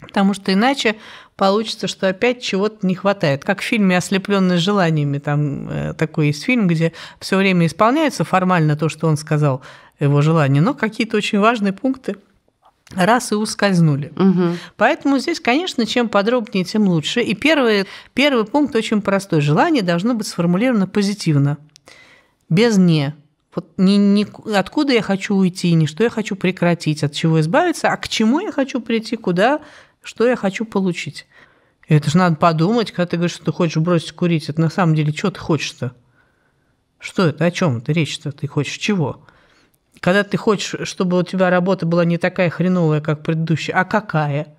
Потому что иначе получится, что опять чего-то не хватает. Как в фильме «Ослепленные желаниями», там э, такой есть фильм, где все время исполняется формально то, что он сказал, его желание, но какие-то очень важные пункты – раз и ускользнули. Угу. Поэтому здесь, конечно, чем подробнее, тем лучше. И первый, первый пункт очень простой. Желание должно быть сформулировано позитивно, без «не». Вот ни, ни, откуда я хочу уйти, ни что я хочу прекратить, от чего избавиться, а к чему я хочу прийти, куда, что я хочу получить. это же надо подумать, когда ты говоришь, что ты хочешь бросить курить. Это на самом деле что ты хочешь-то? Что это? О чем это речь-то? Ты хочешь чего? когда ты хочешь, чтобы у тебя работа была не такая хреновая, как предыдущая, а какая.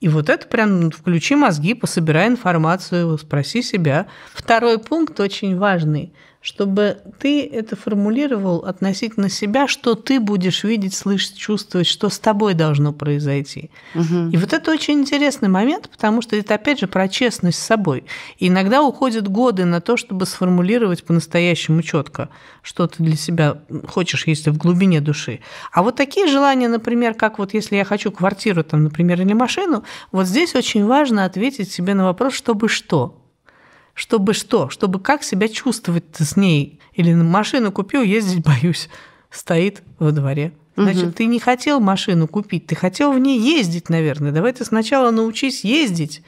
И вот это прям ну, включи мозги, пособирай информацию, спроси себя. Второй пункт очень важный – чтобы ты это формулировал относительно себя, что ты будешь видеть, слышать, чувствовать, что с тобой должно произойти. Угу. И вот это очень интересный момент, потому что это опять же про честность с собой. И иногда уходят годы на то, чтобы сформулировать по-настоящему четко, что ты для себя хочешь, если в глубине души. А вот такие желания, например, как вот если я хочу квартиру, там, например, или машину, вот здесь очень важно ответить себе на вопрос, чтобы что. Чтобы что? Чтобы как себя чувствовать с ней? Или машину купил, ездить боюсь. Стоит во дворе. Значит, угу. ты не хотел машину купить, ты хотел в ней ездить, наверное. Давай ты сначала научись ездить,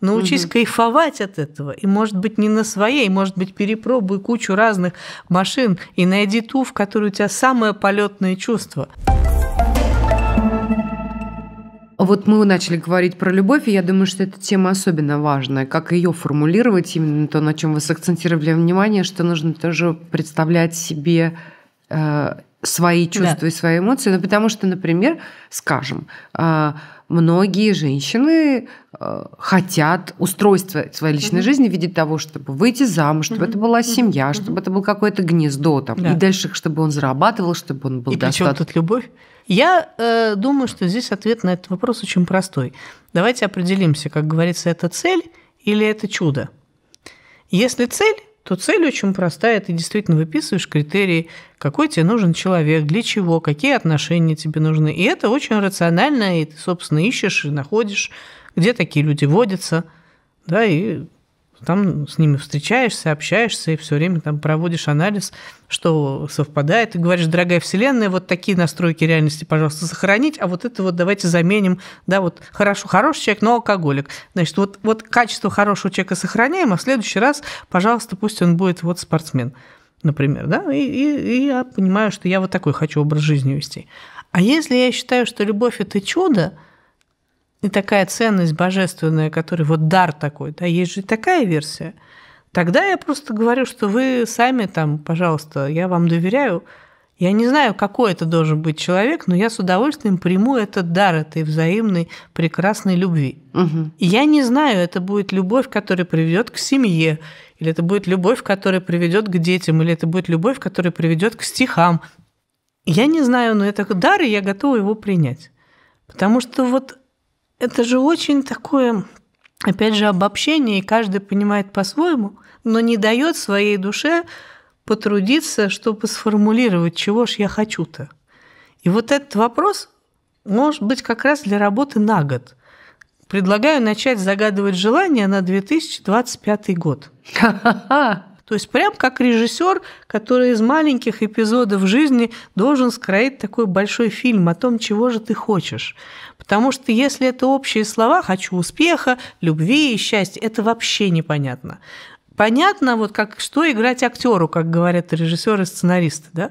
научись угу. кайфовать от этого. И, может быть, не на своей, может быть, перепробуй кучу разных машин и найди ту, в которой у тебя самое полетное чувство. Вот мы начали говорить про любовь, и я думаю, что эта тема особенно важная. Как ее формулировать, именно то, на чем вы сакцентировали внимание, что нужно тоже представлять себе э, свои чувства да. и свои эмоции. Ну, потому что, например, скажем, э, многие женщины э, хотят устройство своей личной угу. жизни в виде того, чтобы выйти замуж, чтобы угу. это была семья, угу. чтобы это было какое-то гнездо там, да. и дальше, чтобы он зарабатывал, чтобы он был и достаточно. тут любовь? Я э, думаю, что здесь ответ на этот вопрос очень простой. Давайте определимся, как говорится, это цель или это чудо. Если цель, то цель очень простая. Ты действительно выписываешь критерии, какой тебе нужен человек, для чего, какие отношения тебе нужны. И это очень рационально, и ты, собственно, ищешь и находишь, где такие люди водятся, да, и там с ними встречаешься, общаешься и все время там проводишь анализ, что совпадает, и говоришь, дорогая Вселенная, вот такие настройки реальности, пожалуйста, сохранить, а вот это вот давайте заменим, да, вот хорошо, хороший человек, но алкоголик. Значит, вот, вот качество хорошего человека сохраняем, а в следующий раз, пожалуйста, пусть он будет вот спортсмен например, да, и, и, и я понимаю, что я вот такой хочу образ жизни вести. А если я считаю, что любовь – это чудо, и такая ценность божественная, которая вот дар такой, да, есть же такая версия, тогда я просто говорю, что вы сами там, пожалуйста, я вам доверяю, я не знаю, какой это должен быть человек, но я с удовольствием приму этот дар этой взаимной прекрасной любви. Угу. И я не знаю, это будет любовь, которая приведет к семье, или это будет любовь, которая приведет к детям, или это будет любовь, которая приведет к стихам. Я не знаю, но это дар, и я готова его принять. Потому что вот это же очень такое, опять же, обобщение, и каждый понимает по-своему, но не дает своей душе потрудиться, чтобы сформулировать, чего ж я хочу-то. И вот этот вопрос может быть как раз для работы на год. Предлагаю начать загадывать желания на 2025 год. То есть прям как режиссер, который из маленьких эпизодов жизни должен скроить такой большой фильм о том, чего же ты хочешь. Потому что если это общие слова «хочу успеха», «любви» и «счастья», это вообще непонятно. Понятно, вот как, что играть актеру, как говорят режиссеры и сценаристы, да?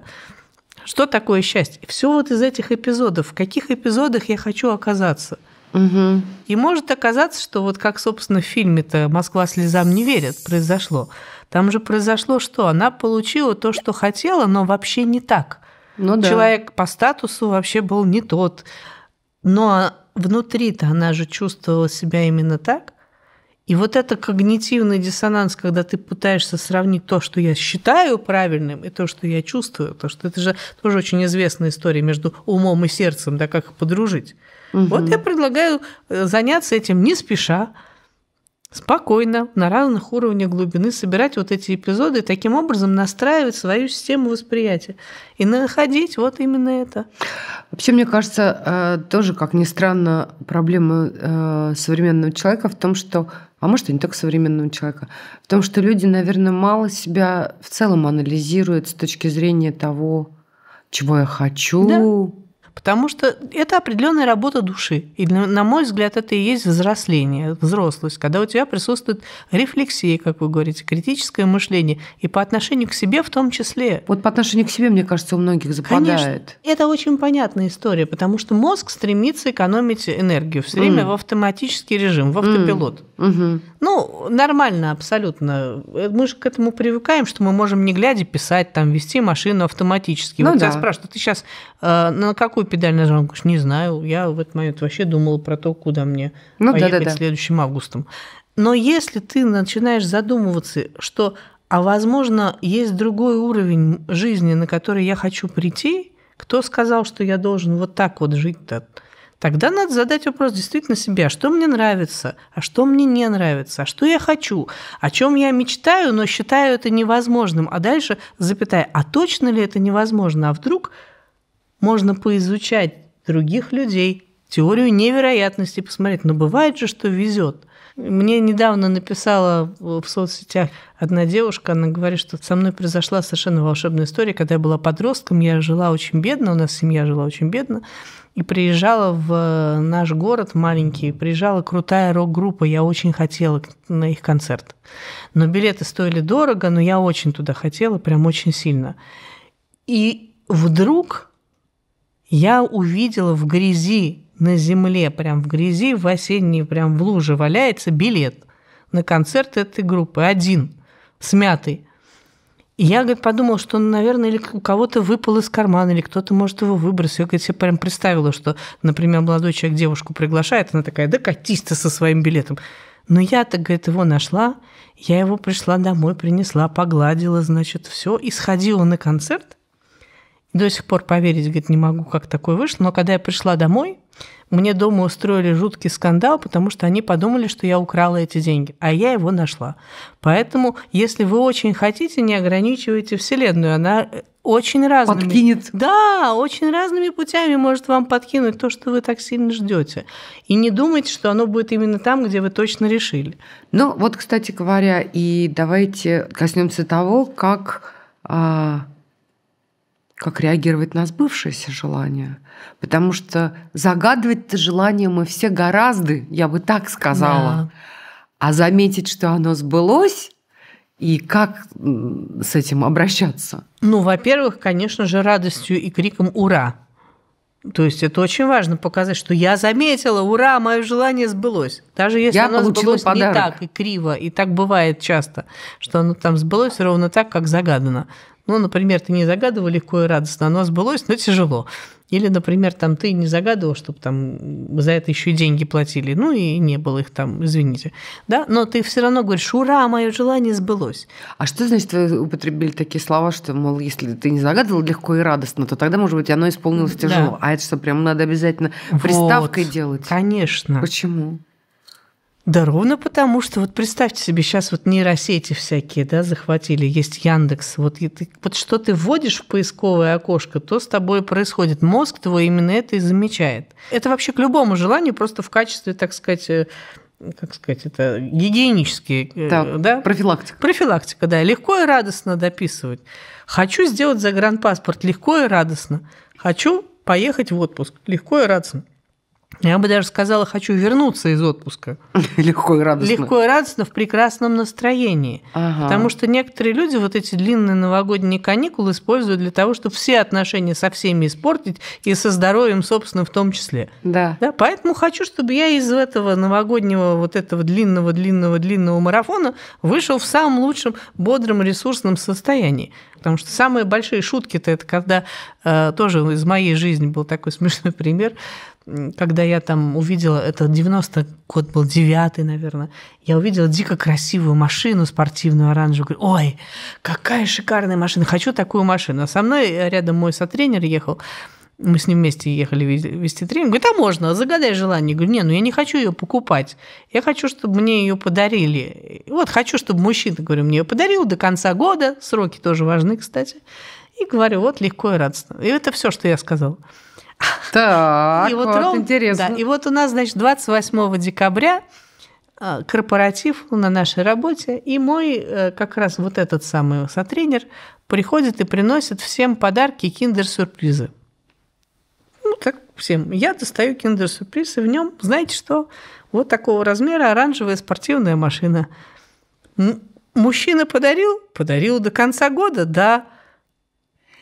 Что такое счастье? Все вот из этих эпизодов. В каких эпизодах я хочу оказаться? Угу. И может оказаться, что вот как, собственно, в фильме-то «Москва слезам не верит» произошло. Там же произошло что? Она получила то, что хотела, но вообще не так. Ну, да. Человек по статусу вообще был не тот. Но внутри-то она же чувствовала себя именно так. И вот это когнитивный диссонанс, когда ты пытаешься сравнить то, что я считаю правильным, и то, что я чувствую, то, что это же тоже очень известная история между умом и сердцем, да, как подружить. Угу. Вот я предлагаю э, заняться этим не спеша, спокойно, на разных уровнях глубины собирать вот эти эпизоды и таким образом настраивать свою систему восприятия и находить вот именно это. Вообще, мне кажется, э, тоже, как ни странно, проблема э, современного человека в том, что а может, и не только современного человека, в том, что люди, наверное, мало себя в целом анализируют с точки зрения того, чего я хочу, да Потому что это определенная работа души. И, на мой взгляд, это и есть взросление, взрослость, когда у тебя присутствует рефлексия, как вы говорите, критическое мышление, и по отношению к себе в том числе. Вот по отношению к себе, мне кажется, у многих западает. Конечно. Это очень понятная история, потому что мозг стремится экономить энергию все время mm. в автоматический режим, в автопилот. Mm. Угу. Ну, нормально абсолютно. Э, мы же к этому привыкаем, что мы можем не глядя писать, там, вести машину автоматически. Ну, вот да. я спрашиваю, ты сейчас э, на какую педаль нажимаешь? Говоришь, не знаю, я в этот момент вообще думала про то, куда мне ну, поехать да, да, да. следующим августом. Но если ты начинаешь задумываться, что, а возможно, есть другой уровень жизни, на который я хочу прийти, кто сказал, что я должен вот так вот жить-то? Тогда надо задать вопрос действительно себя: а что мне нравится, а что мне не нравится, а что я хочу, о чем я мечтаю, но считаю это невозможным. А дальше запятая, а точно ли это невозможно? А вдруг можно поизучать других людей, теорию невероятности посмотреть. Но бывает же, что везет – мне недавно написала в соцсетях одна девушка, она говорит, что со мной произошла совершенно волшебная история. Когда я была подростком, я жила очень бедно, у нас семья жила очень бедно, и приезжала в э, наш город маленький, приезжала крутая рок-группа, я очень хотела на их концерт. Но билеты стоили дорого, но я очень туда хотела, прям очень сильно. И вдруг я увидела в грязи на земле, прям в грязи, в осенней, прям в луже валяется билет на концерт этой группы. Один, смятый. И я, говорит, подумал, что, наверное, или у кого-то выпал из кармана, или кто-то, может, его выбросил. Я, говорит, себе прям представила, что, например, молодой человек девушку приглашает, она такая, да катись ты со своим билетом. Но я-то, говорит, его нашла, я его пришла домой, принесла, погладила, значит, все, и сходила на концерт. До сих пор поверить, говорит, не могу, как такое вышло, но когда я пришла домой, мне дома устроили жуткий скандал, потому что они подумали, что я украла эти деньги, а я его нашла. Поэтому, если вы очень хотите, не ограничивайте Вселенную. Она э, очень разными. Подкинет. Да, очень разными путями может вам подкинуть то, что вы так сильно ждете. И не думайте, что оно будет именно там, где вы точно решили. Ну, вот, кстати говоря, и давайте коснемся того, как а, как реагировать на сбывшееся желание. Потому что загадывать-то желание мы все гораздо, я бы так сказала. Да. А заметить, что оно сбылось, и как с этим обращаться? Ну, во-первых, конечно же, радостью и криком «Ура!». То есть это очень важно показать, что я заметила, ура, мое желание сбылось. Даже если я оно сбылось подарок. не так и криво, и так бывает часто, что оно там сбылось ровно так, как загадано. Ну, например, ты не загадывал легко и радостно, оно сбылось, но тяжело. Или, например, там ты не загадывал, чтобы там за это еще и деньги платили, ну и не было их там, извините. Да? Но ты все равно говоришь, ура, мое желание сбылось. А что значит, вы употребили такие слова, что, мол, если ты не загадывал легко и радостно, то тогда, может быть, оно исполнилось тяжело. Да. А это что, прям надо обязательно приставкой вот, делать? Конечно. Почему? Да ровно потому, что вот представьте себе, сейчас вот нейросети всякие, да, захватили, есть Яндекс, вот, и ты, вот что ты вводишь в поисковое окошко, то с тобой происходит. Мозг твой именно это и замечает. Это вообще к любому желанию, просто в качестве, так сказать, э, как сказать, это гигиенические, да, э, да? профилактика. Профилактика, да. Легко и радостно дописывать. Хочу сделать загранпаспорт, легко и радостно. Хочу поехать в отпуск, легко и радостно. Я бы даже сказала, хочу вернуться из отпуска. Легко и радостно. Легко и радостно, в прекрасном настроении. Ага. Потому что некоторые люди вот эти длинные новогодние каникулы используют для того, чтобы все отношения со всеми испортить, и со здоровьем, собственно, в том числе. Да. да поэтому хочу, чтобы я из этого новогоднего вот этого длинного-длинного-длинного марафона вышел в самом лучшем, бодром, ресурсном состоянии. Потому что самые большие шутки-то это когда э, тоже из моей жизни был такой смешной пример – когда я там увидела, это 90 год был, 9 наверное, я увидела дико красивую машину спортивную оранжевую. Говорю, ой, какая шикарная машина, хочу такую машину. А со мной рядом мой сотренер ехал, мы с ним вместе ехали вести тренинг. Говорит, а можно, загадай желание. говорю, не, ну я не хочу ее покупать. Я хочу, чтобы мне ее подарили. Вот хочу, чтобы мужчина, говорю, мне ее подарил до конца года. Сроки тоже важны, кстати. И говорю, вот легко и радостно. И это все, что я сказала. Так, и вот, вот ром... интересно. Да, и вот у нас, значит, 28 декабря а, корпоратив на нашей работе, и мой э, как раз вот этот самый сотренер приходит и приносит всем подарки киндер-сюрпризы. Ну, как всем. Я достаю киндер-сюрприз, и в нем, знаете что, вот такого размера оранжевая спортивная машина. Мужчина подарил? Подарил до конца года, да.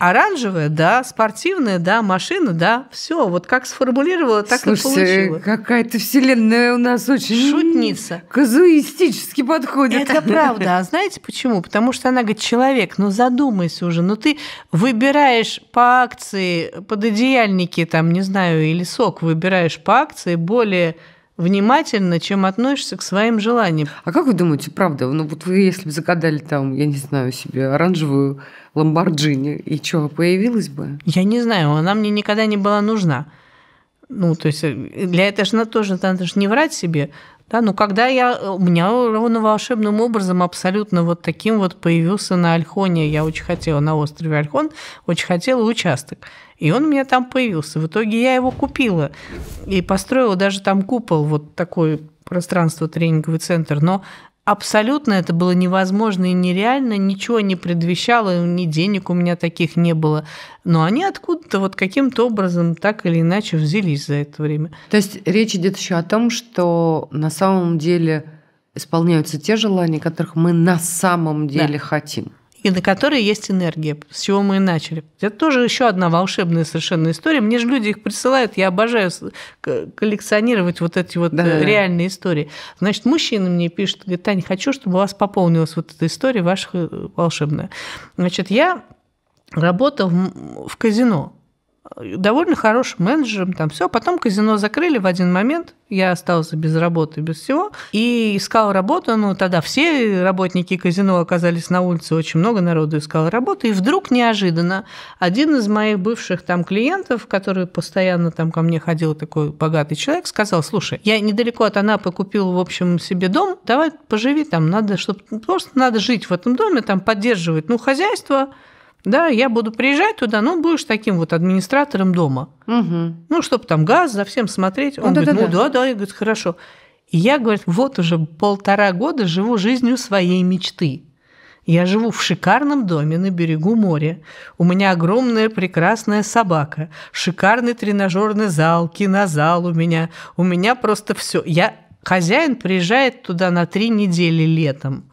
Оранжевая, да, спортивная, да, машина, да, все. Вот как сформулировала, так Слушайте, и получилось. какая-то вселенная у нас очень... Шутница. Казуистически подходит. Это правда. А знаете почему? Потому что она говорит, человек, ну задумайся уже, ну ты выбираешь по акции, под одеяльники, там, не знаю, или сок выбираешь по акции более внимательно, чем относишься к своим желаниям. А как вы думаете, правда, ну вот вы если бы загадали там, я не знаю, себе оранжевую ламборджини, и что, появилась бы? Я не знаю, она мне никогда не была нужна. Ну, то есть э, для этого же тоже надо же не врать себе. Да, но ну, когда я, э, у меня ровно волшебным образом, абсолютно вот таким вот появился на Альхоне, я очень хотела на острове Альхон, очень хотела участок. И он у меня там появился. В итоге я его купила и построила даже там купол, вот такой пространство, тренинговый центр. Но Абсолютно это было невозможно и нереально, ничего не предвещало, ни денег у меня таких не было. Но они откуда-то вот каким-то образом так или иначе взялись за это время. То есть речь идет еще о том, что на самом деле исполняются те желания, которых мы на самом деле да. хотим и на которой есть энергия, с чего мы и начали. Это тоже еще одна волшебная совершенно история. Мне же люди их присылают, я обожаю коллекционировать вот эти вот да. Э, реальные истории. Значит, мужчина мне пишет, говорит, Таня, хочу, чтобы у вас пополнилась вот эта история ваша э, волшебная. Значит, я работал в казино довольно хорошим менеджером, там все. Потом казино закрыли в один момент, я остался без работы, без всего, и искал работу, ну, тогда все работники казино оказались на улице, очень много народу искал работу, и вдруг неожиданно один из моих бывших там клиентов, который постоянно там ко мне ходил, такой богатый человек, сказал, слушай, я недалеко от Анапы купил, в общем, себе дом, давай поживи там, надо, чтобы ну, просто надо жить в этом доме, там поддерживать, ну, хозяйство, да, я буду приезжать туда, ну, будешь таким вот администратором дома. Угу. Ну, чтобы там газ за всем смотреть. Он ну, говорит, да, ну, да, да. да. Я говорю, хорошо. И я, говорит, вот уже полтора года живу жизнью своей мечты. Я живу в шикарном доме на берегу моря. У меня огромная прекрасная собака, шикарный тренажерный зал, кинозал у меня. У меня просто все. Я хозяин приезжает туда на три недели летом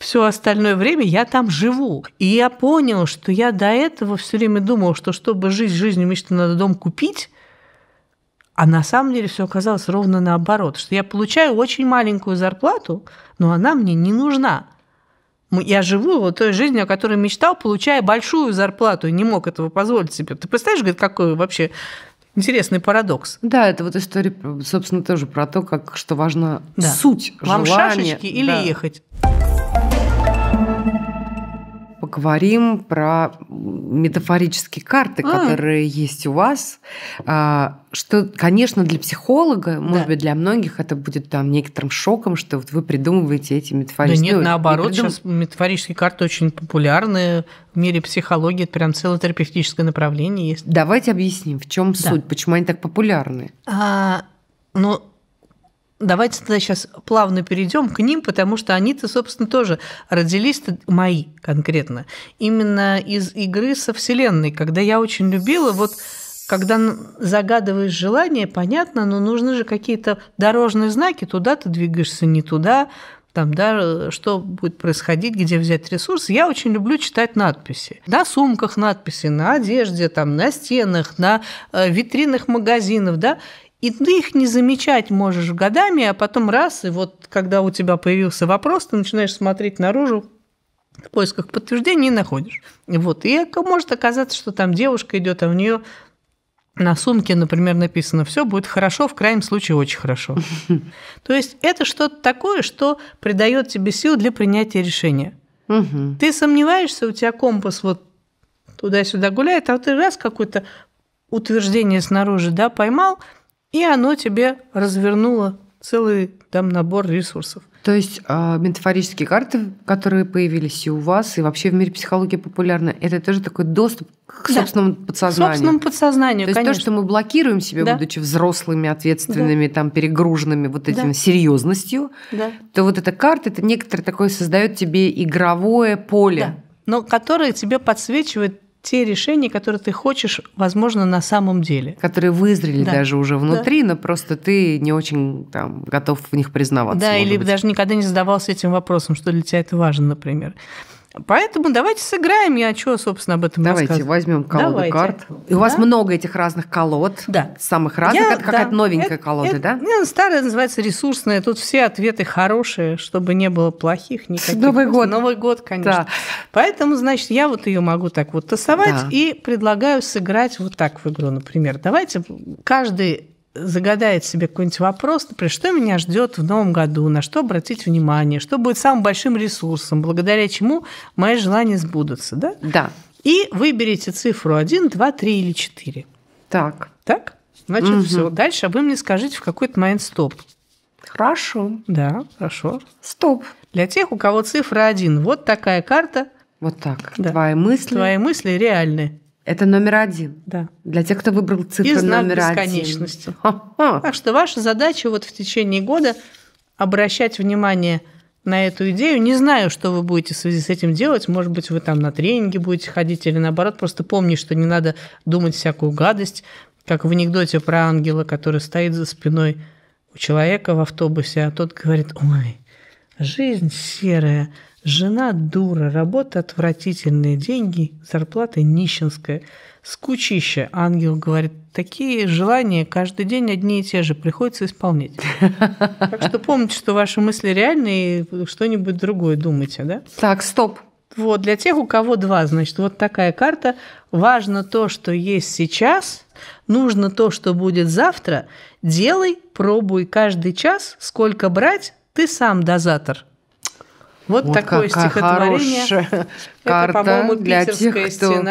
все остальное время я там живу. И я понял, что я до этого все время думал, что чтобы жить жизнью мечты, надо дом купить. А на самом деле все оказалось ровно наоборот, что я получаю очень маленькую зарплату, но она мне не нужна. Я живу вот той жизнью, о которой мечтал, получая большую зарплату, и не мог этого позволить себе. Ты представляешь, говорит, какой вообще Интересный парадокс. Да, это вот история, собственно, тоже про то, как, что важно да. суть, Вам шашечки или да. ехать? поговорим про метафорические карты, а. которые есть у вас. А, что, конечно, для психолога, да. может быть, для многих это будет там некоторым шоком, что вот вы придумываете эти метафорические... Да нет, наоборот, не придум... сейчас метафорические карты очень популярны в мире психологии, это прям целое терапевтическое направление есть. Давайте объясним, в чем да. суть, почему они так популярны. А, ну, Давайте тогда сейчас плавно перейдем к ним, потому что они-то, собственно, тоже родились -то мои конкретно. Именно из игры со Вселенной, когда я очень любила вот когда загадываешь желание, понятно, но нужны же какие-то дорожные знаки, туда ты двигаешься, не туда, там, да, что будет происходить, где взять ресурс. Я очень люблю читать надписи. На сумках надписи, на одежде, там, на стенах, на э, витринах магазинов, да. И ты их не замечать можешь годами, а потом раз, и вот когда у тебя появился вопрос, ты начинаешь смотреть наружу в поисках подтверждений и находишь. Вот. И может оказаться, что там девушка идет, а у нее на сумке, например, написано «все будет хорошо, в крайнем случае очень хорошо». То есть это что-то такое, что придает тебе сил для принятия решения. Ты сомневаешься, у тебя компас вот туда-сюда гуляет, а ты раз какое-то утверждение снаружи да, поймал – и оно тебе развернуло целый там набор ресурсов. То есть э, метафорические карты, которые появились и у вас, и вообще в мире психологии популярны, это тоже такой доступ к да. собственному подсознанию. К собственному подсознанию, То есть конечно. то, что мы блокируем себе, да. будучи взрослыми, ответственными, да. там, перегруженными вот этим да. серьезностью, да. то вот эта карта, это некоторое такое создает тебе игровое поле. Да. Но которое тебе подсвечивает те решения, которые ты хочешь, возможно, на самом деле. Которые вызрели да. даже уже внутри, да. но просто ты не очень там, готов в них признаваться. Да, или быть. даже никогда не задавался этим вопросом, что для тебя это важно, например. Поэтому давайте сыграем. Я что, собственно, об этом Давайте возьмем колоду давайте. карт. И у вас да? много этих разных колод. Да. Самых разных. Я, это какая-то новенькая это, колода, это, да? Это, старая называется ресурсная. Тут все ответы хорошие, чтобы не было плохих никаких. Новый год. Новый год, конечно. Да. Поэтому, значит, я вот ее могу так вот тасовать да. и предлагаю сыграть вот так в игру, например. Давайте каждый загадает себе какой-нибудь вопрос, например, что меня ждет в новом году, на что обратить внимание, что будет самым большим ресурсом, благодаря чему мои желания сбудутся, да? Да. И выберите цифру 1, 2, 3 или 4. Так. Так? Значит, угу. все. Дальше а вы мне скажите в какой-то момент стоп. Хорошо. Да, хорошо. Стоп. Для тех, у кого цифра 1, вот такая карта. Вот так. Да. Твои мысли. Твои мысли реальны. Это номер один. Да. Для тех, кто выбрал цифру И знак номер бесконечности. один. Так что ваша задача вот в течение года обращать внимание на эту идею. Не знаю, что вы будете в связи с этим делать. Может быть, вы там на тренинги будете ходить или наоборот. Просто помни, что не надо думать всякую гадость, как в анекдоте про ангела, который стоит за спиной у человека в автобусе, а тот говорит, ой, жизнь серая, Жена дура, работа отвратительные, деньги, зарплата нищенская, скучище. Ангел говорит, такие желания каждый день одни и те же, приходится исполнять. Так что помните, что ваши мысли реальные, и что-нибудь другое думайте, да? Так, стоп. Вот, для тех, у кого два, значит, вот такая карта. Важно то, что есть сейчас, нужно то, что будет завтра. Делай, пробуй каждый час, сколько брать, ты сам дозатор – вот, вот такое стихотворение. Это, по-моему, для тех, кто...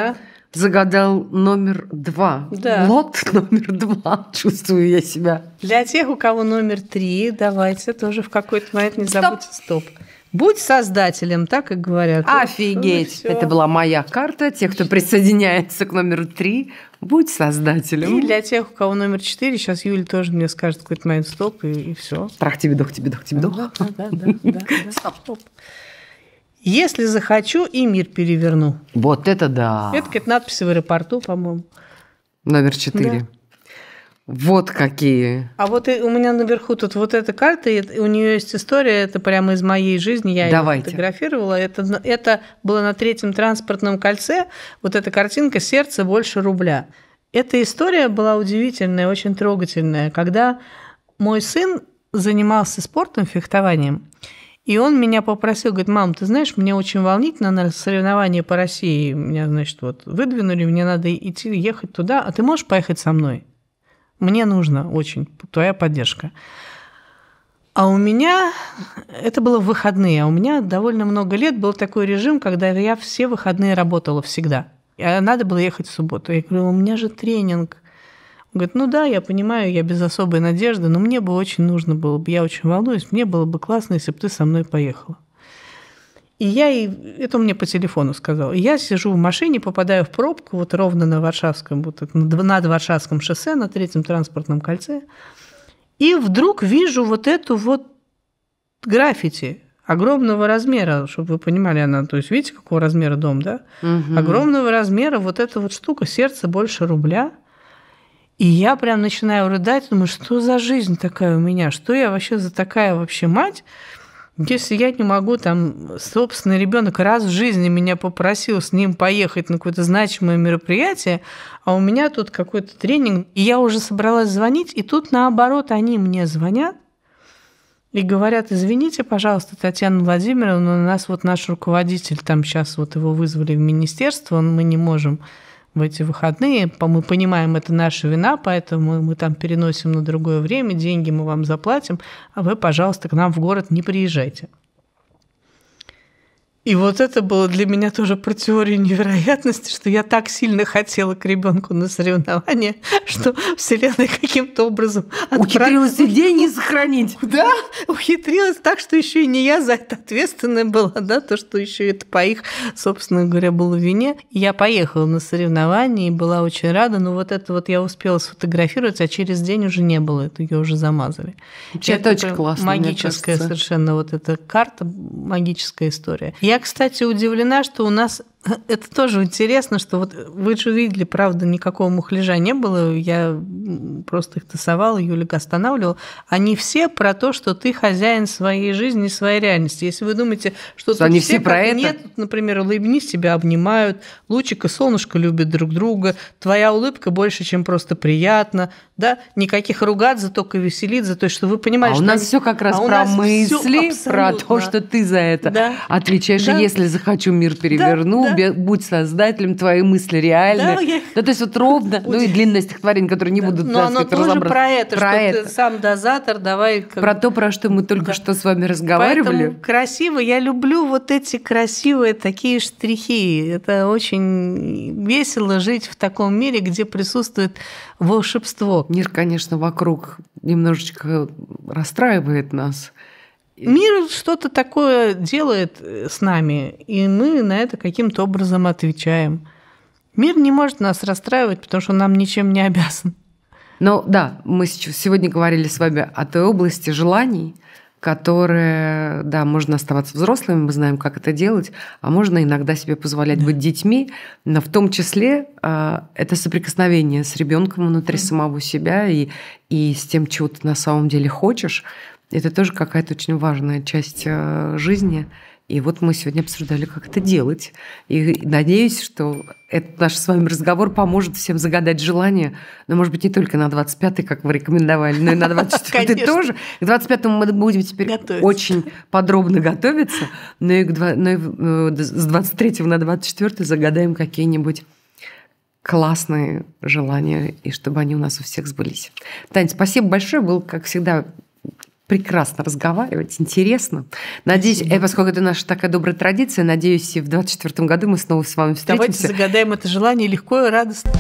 загадал номер два. Да. Лот номер два. Чувствую я себя. Для тех, у кого номер три, давайте тоже в какой-то момент не забудьте стоп. Будь создателем, так и говорят. Офигеть! Ну вот, Это была моя карта. Те, кто присоединяется к номеру три, Будь создателем. И для тех, у кого номер 4, сейчас Юля тоже мне скажет какой-то момент стоп, и, и все. Трах тебе дох, тебе дох, тебе дох. Да, да, да, да, Стоп. Если захочу, и мир переверну. Вот это да. Это какая-то надпись в аэропорту, по-моему. Номер 4. Да. Вот какие. А вот и у меня наверху тут вот эта карта, и у нее есть история, это прямо из моей жизни, я Давайте. ее фотографировала. Это, это было на третьем транспортном кольце, вот эта картинка «Сердце больше рубля». Эта история была удивительная, очень трогательная, когда мой сын занимался спортом, фехтованием, и он меня попросил, говорит, мам, ты знаешь, мне очень волнительно на соревнования по России. Меня, значит, вот выдвинули, мне надо идти, ехать туда, а ты можешь поехать со мной? Мне нужно очень твоя поддержка. А у меня, это было в выходные, а у меня довольно много лет был такой режим, когда я все выходные работала всегда. А надо было ехать в субботу. Я говорю, у меня же тренинг. Он говорит, ну да, я понимаю, я без особой надежды, но мне бы очень нужно было бы, я очень волнуюсь, мне было бы классно, если бы ты со мной поехала. И я, и это мне по телефону сказал, и я сижу в машине, попадаю в пробку вот ровно на Варшавском, вот над Варшавском шоссе, на третьем транспортном кольце, и вдруг вижу вот эту вот граффити огромного размера, чтобы вы понимали, она, то есть видите, какого размера дом, да? Угу. Огромного размера вот эта вот штука, сердце больше рубля. И я прям начинаю рыдать, думаю, что за жизнь такая у меня, что я вообще за такая вообще мать, если я не могу, там, собственный ребенок раз в жизни меня попросил с ним поехать на какое-то значимое мероприятие, а у меня тут какой-то тренинг, и я уже собралась звонить, и тут наоборот они мне звонят и говорят, извините, пожалуйста, Татьяна Владимировна, у нас вот наш руководитель, там сейчас вот его вызвали в министерство, мы не можем в эти выходные. Мы понимаем, это наша вина, поэтому мы там переносим на другое время, деньги мы вам заплатим, а вы, пожалуйста, к нам в город не приезжайте. И вот это было для меня тоже про теорию невероятности, что я так сильно хотела к ребенку на соревнования, что Вселенная каким-то образом отправ... ухитрилась идею не сохранить. Да, ухитрилась так, что еще и не я за это ответственная была, да, то, что еще это по их, собственно говоря, было вине. Я поехала на соревнования и была очень рада, но вот это вот я успела сфотографировать, а через день уже не было, это ее уже замазали. Это, это очень классно. Магическая совершенно вот эта карта, магическая история. Я кстати, удивлена, что у нас это тоже интересно, что вот вы же увидели, правда, никакого мухляжа не было. Я просто их тасовала, Юлик останавливал. Они все про то, что ты хозяин своей жизни и своей реальности. Если вы думаете, что, что они все, про это? Нет, например, улыбнись, тебя обнимают, Лучик и Солнышко любят друг друга, твоя улыбка больше, чем просто приятно, да? Никаких ругаться, только за то что вы понимаете. А что у нас они... все как раз а про мысли, про то, что ты за это да. отвечаешь, да. если захочу мир переверну. Да, да. будь создателем, твои мысли реальны. Да, я... да то есть вот ровно, ну и длинное стихотворение, которое не да. будут Но оно тоже про это, про что это. ты сам дозатор, давай... Как... Про то, про что мы только да. что с вами разговаривали. Поэтому красиво, я люблю вот эти красивые такие штрихи. Это очень весело жить в таком мире, где присутствует волшебство. Мир, конечно, вокруг немножечко расстраивает нас. Мир что-то такое делает э, с нами, и мы на это каким-то образом отвечаем. Мир не может нас расстраивать, потому что он нам ничем не обязан. Ну да, мы сегодня говорили с вами о той области желаний, которые, да, можно оставаться взрослыми, мы знаем, как это делать, а можно иногда себе позволять да. быть детьми, но в том числе э, это соприкосновение с ребенком внутри да. самого себя и, и с тем, чего ты на самом деле хочешь, это тоже какая-то очень важная часть э, жизни. И вот мы сегодня обсуждали, как это делать. И надеюсь, что этот наш с вами разговор поможет всем загадать желание, но, может быть, не только на 25-й, как вы рекомендовали, но и на 24-й тоже. К 25-му мы будем теперь готовиться. очень подробно готовиться, но ну и, к 2, но ну и э, с 23 на 24 загадаем какие-нибудь классные желания, и чтобы они у нас у всех сбылись. Тань, спасибо большое, был как всегда, прекрасно разговаривать, интересно. Надеюсь, э, поскольку это наша такая добрая традиция, надеюсь, в 2024 году мы снова с вами встретимся. Давайте загадаем это желание легко и радостно.